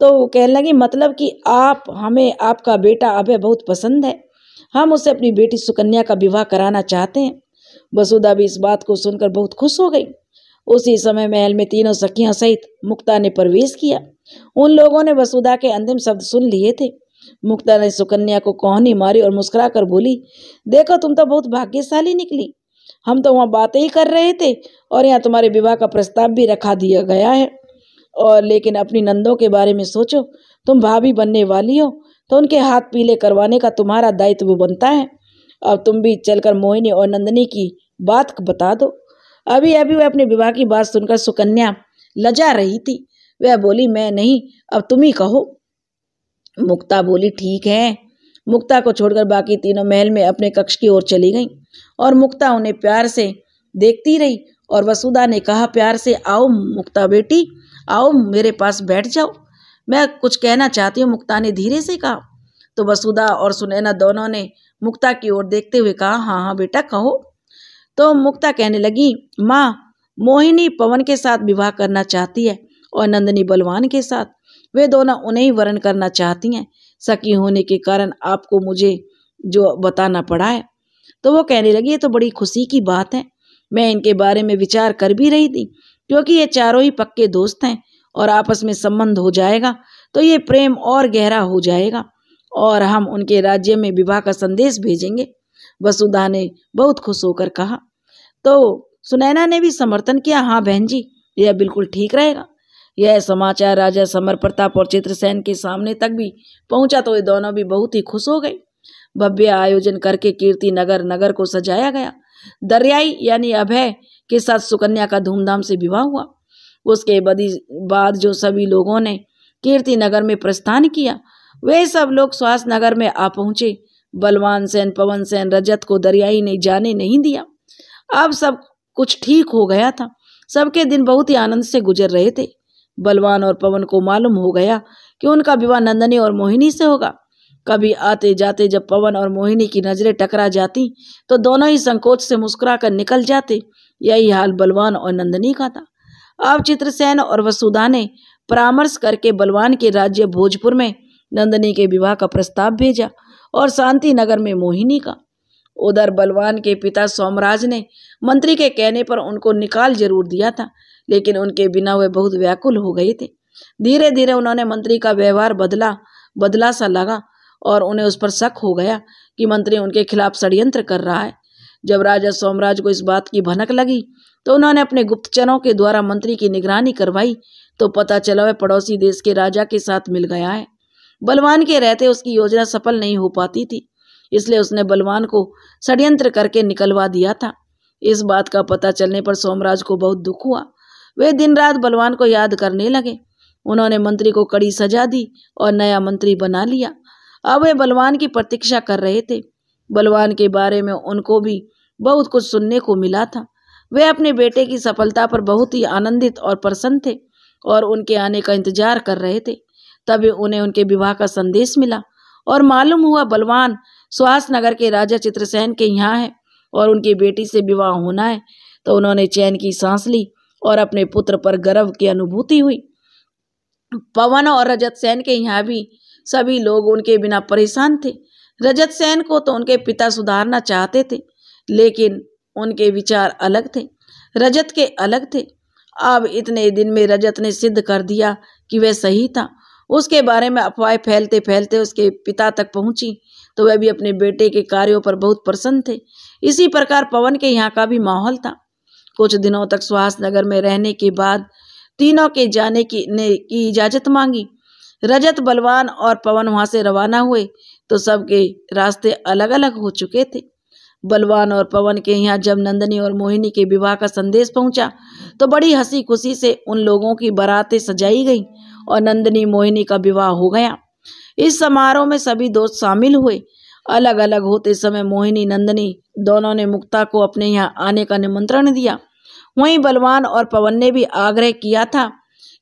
तो कहने लगी मतलब कि आप हमें आपका बेटा अभय बहुत पसंद है हम उसे अपनी बेटी सुकन्या का विवाह कराना चाहते हैं वसुधा भी इस बात को सुनकर बहुत खुश हो गई उसी समय महल में तीनों सखियों सहित मुक्ता ने प्रवेश किया उन लोगों ने वसुधा के अंतिम शब्द सुन लिए थे मुक्ता ने सुकन्या को कोहनी मारी और मुस्कुरा कर बोली देखो तुम तो बहुत भाग्यशाली निकली हम तो वहाँ बातें ही कर रहे थे और यहाँ तुम्हारे विवाह का प्रस्ताव भी रखा दिया गया है और लेकिन अपनी नंदों के बारे में सोचो तुम भाभी बनने वाली हो तो उनके हाथ पीले करवाने का तुम्हारा दायित्व बनता है अब तुम भी चलकर मोहिनी और नंदनी की बात बता दो अभी अभी वह अपने विवाह की बात सुनकर सुकन्या लजा रही थी वह बोली मैं नहीं अब तुम ही कहो मुक्ता बोली ठीक है मुक्ता को छोड़कर बाकी तीनों महल में अपने कक्ष की ओर चली गईं और मुक्ता उन्हें प्यार से देखती रही और वसुधा ने कहा प्यार से आओ मुक्ता बेटी आओ मेरे पास बैठ जाओ मैं कुछ कहना चाहती हूँ मुक्ता ने धीरे से कहा तो वसुधा और सुनैना दोनों ने मुक्ता की ओर देखते हुए कहा हाँ हाँ बेटा कहो तो मुक्ता कहने लगी माँ मोहिनी पवन के साथ विवाह करना चाहती है और नंदनी बलवान के साथ वे दोनों उन्हें ही वरण करना चाहती हैं सकी होने के कारण आपको मुझे जो बताना पड़ा है तो वो कहने लगी ये तो बड़ी खुशी की बात है मैं इनके बारे में विचार कर भी रही थी क्योंकि ये चारों ही पक्के दोस्त हैं और आपस में संबंध हो जाएगा तो ये प्रेम और गहरा हो जाएगा और हम उनके राज्य में विवाह का संदेश भेजेंगे वसुधा ने बहुत खुश होकर कहा तो सुनैना ने भी समर्थन किया हाँ बहन जी यह बिल्कुल ठीक रहेगा यह समाचार राजा समर प्रताप और चित्रसेन के सामने तक भी पहुंचा तो ये दोनों भी बहुत ही खुश हो गए भव्य आयोजन करके कीर्ति नगर नगर को सजाया गया दरियाई यानी अभय के साथ सुकन्या का धूमधाम से विवाह हुआ उसके बाद जो सभी लोगों ने कीर्ति नगर में प्रस्थान किया वे सब लोग स्वास्थ्य नगर में आ पहुंचे बलवान सेन पवन सेन रजत को दरियाई ने जाने नहीं दिया अब सब कुछ ठीक हो गया था सबके दिन बहुत ही आनंद से गुजर रहे थे बलवान और पवन को मालूम हो गया कि उनका विवाह नंदनी और मोहिनी से होगा कभी आते जाते जब पवन और मोहिनी की नज़रें टकरा जाती तो दोनों ही संकोच से मुस्कुरा कर निकल जाते यही हाल बलवान और नंदनी का था अब चित्रसेन और वसुधा ने परामर्श करके बलवान के राज्य भोजपुर में नंदनी के विवाह का प्रस्ताव भेजा और शांति नगर में मोहिनी का उधर बलवान के पिता सोमराज ने मंत्री के कहने पर उनको निकाल जरूर दिया था लेकिन उनके बिना वे बहुत व्याकुल हो गए थे धीरे धीरे उन्होंने मंत्री का व्यवहार बदला बदला सा लगा और उन्हें उस पर शक हो गया कि मंत्री उनके खिलाफ षड्यंत्र कर रहा है जब राजा सोमराज को इस बात की भनक लगी तो उन्होंने अपने गुप्तचरों के द्वारा मंत्री की निगरानी करवाई तो पता चला वह पड़ोसी देश के राजा के साथ मिल गया है बलवान के रहते उसकी योजना सफल नहीं हो पाती थी इसलिए उसने बलवान को षड्यंत्र करके निकलवा दिया था इस बात का पता चलने पर सोमराज को बहुत दुख हुआ वे दिन रात बलवान को याद करने लगे उन्होंने मंत्री को कड़ी सजा दी और नया मंत्री बना लिया अब वे बलवान की प्रतीक्षा कर रहे थे बलवान के बारे में उनको भी बहुत कुछ सुनने को मिला था वे अपने बेटे की सफलता पर बहुत ही आनंदित और प्रसन्न थे और उनके आने का इंतजार कर रहे थे तभी उन्हें उनके विवाह का संदेश मिला और मालूम हुआ बलवान सुहास नगर के राजा चित्रसेन के यहाँ है और उनकी बेटी से विवाह होना है तो उन्होंने चैन की सांस ली और अपने पुत्र पर गर्व की अनुभूति हुई पवन और रजत सेन के यहाँ भी सभी लोग उनके बिना परेशान थे रजत सेन को तो उनके पिता सुधारना चाहते थे लेकिन उनके विचार अलग थे रजत के अलग थे अब इतने दिन में रजत ने सिद्ध कर दिया कि वह सही था उसके बारे में अफवाह फैलते फैलते उसके पिता तक पहुंची तो वह भी अपने बेटे के कार्यों पर बहुत प्रसन्न थे इसी प्रकार पवन के यहाँ का भी माहौल था कुछ दिनों तक सुहास नगर में रहने के बाद तीनों के जाने की ने की इजाज़त मांगी रजत बलवान और पवन वहाँ से रवाना हुए तो सबके रास्ते अलग अलग हो चुके थे बलवान और पवन के यहाँ जब नंदनी और मोहिनी के विवाह का संदेश पहुंचा तो बड़ी हंसी खुशी से उन लोगों की बरातें सजाई गईं और नंदनी मोहिनी का विवाह हो गया इस समारोह में सभी दोस्त शामिल हुए अलग अलग होते समय मोहिनी नंदनी दोनों ने मुक्ता को अपने यहाँ आने का निमंत्रण दिया वहीं बलवान और पवन ने भी आग्रह किया था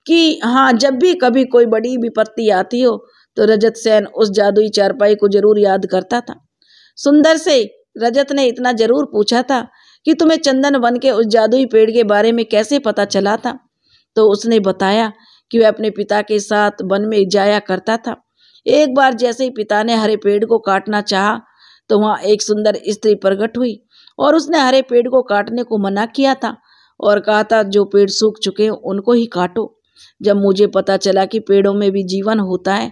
कि हाँ जब भी कभी कोई बड़ी विपत्ति आती हो तो रजत सेन उस जादुई चारपाई को जरूर याद करता था सुंदर से रजत ने इतना जरूर पूछा था कि तुम्हें चंदन वन के उस जादुई पेड़ के बारे में कैसे पता चला था तो उसने बताया कि वह अपने पिता के साथ वन में जाया करता था एक बार जैसे ही पिता ने हरे पेड़ को काटना चाहा तो वहाँ एक सुंदर स्त्री प्रकट हुई और उसने हरे पेड़ को काटने को मना किया था और कहा था जो पेड़ सूख चुके हैं उनको ही काटो जब मुझे पता चला कि पेड़ों में भी जीवन होता है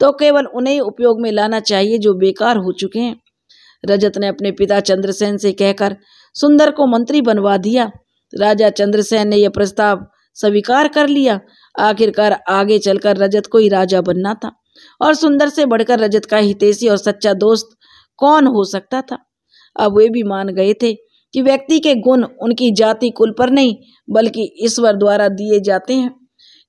तो केवल उन्हें उपयोग में लाना चाहिए जो बेकार हो चुके हैं रजत ने अपने पिता चंद्रसेन से कहकर सुंदर को मंत्री बनवा दिया राजा चंद्रसेन ने यह प्रस्ताव स्वीकार कर लिया आखिरकार आगे चलकर रजत को ही राजा बनना था और सुंदर से बढ़कर रजत का हितेशी और सच्चा दोस्त कौन हो सकता था अब वे भी मान गए थे कि व्यक्ति के गुण उनकी जाति कुल पर नहीं बल्कि ईश्वर द्वारा दिए जाते हैं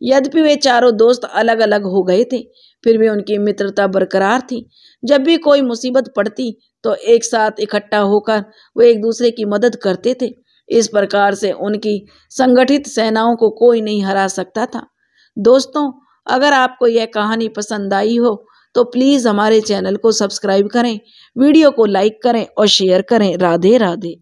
यद्यपि वे चारों दोस्त अलग अलग हो गए थे फिर भी उनकी मित्रता बरकरार थी जब भी कोई मुसीबत पड़ती तो एक साथ इकट्ठा होकर वे एक दूसरे की मदद करते थे इस प्रकार से उनकी संगठित सेनाओं को कोई नहीं हरा सकता था दोस्तों अगर आपको यह कहानी पसंद आई हो तो प्लीज़ हमारे चैनल को सब्सक्राइब करें वीडियो को लाइक करें और शेयर करें राधे राधे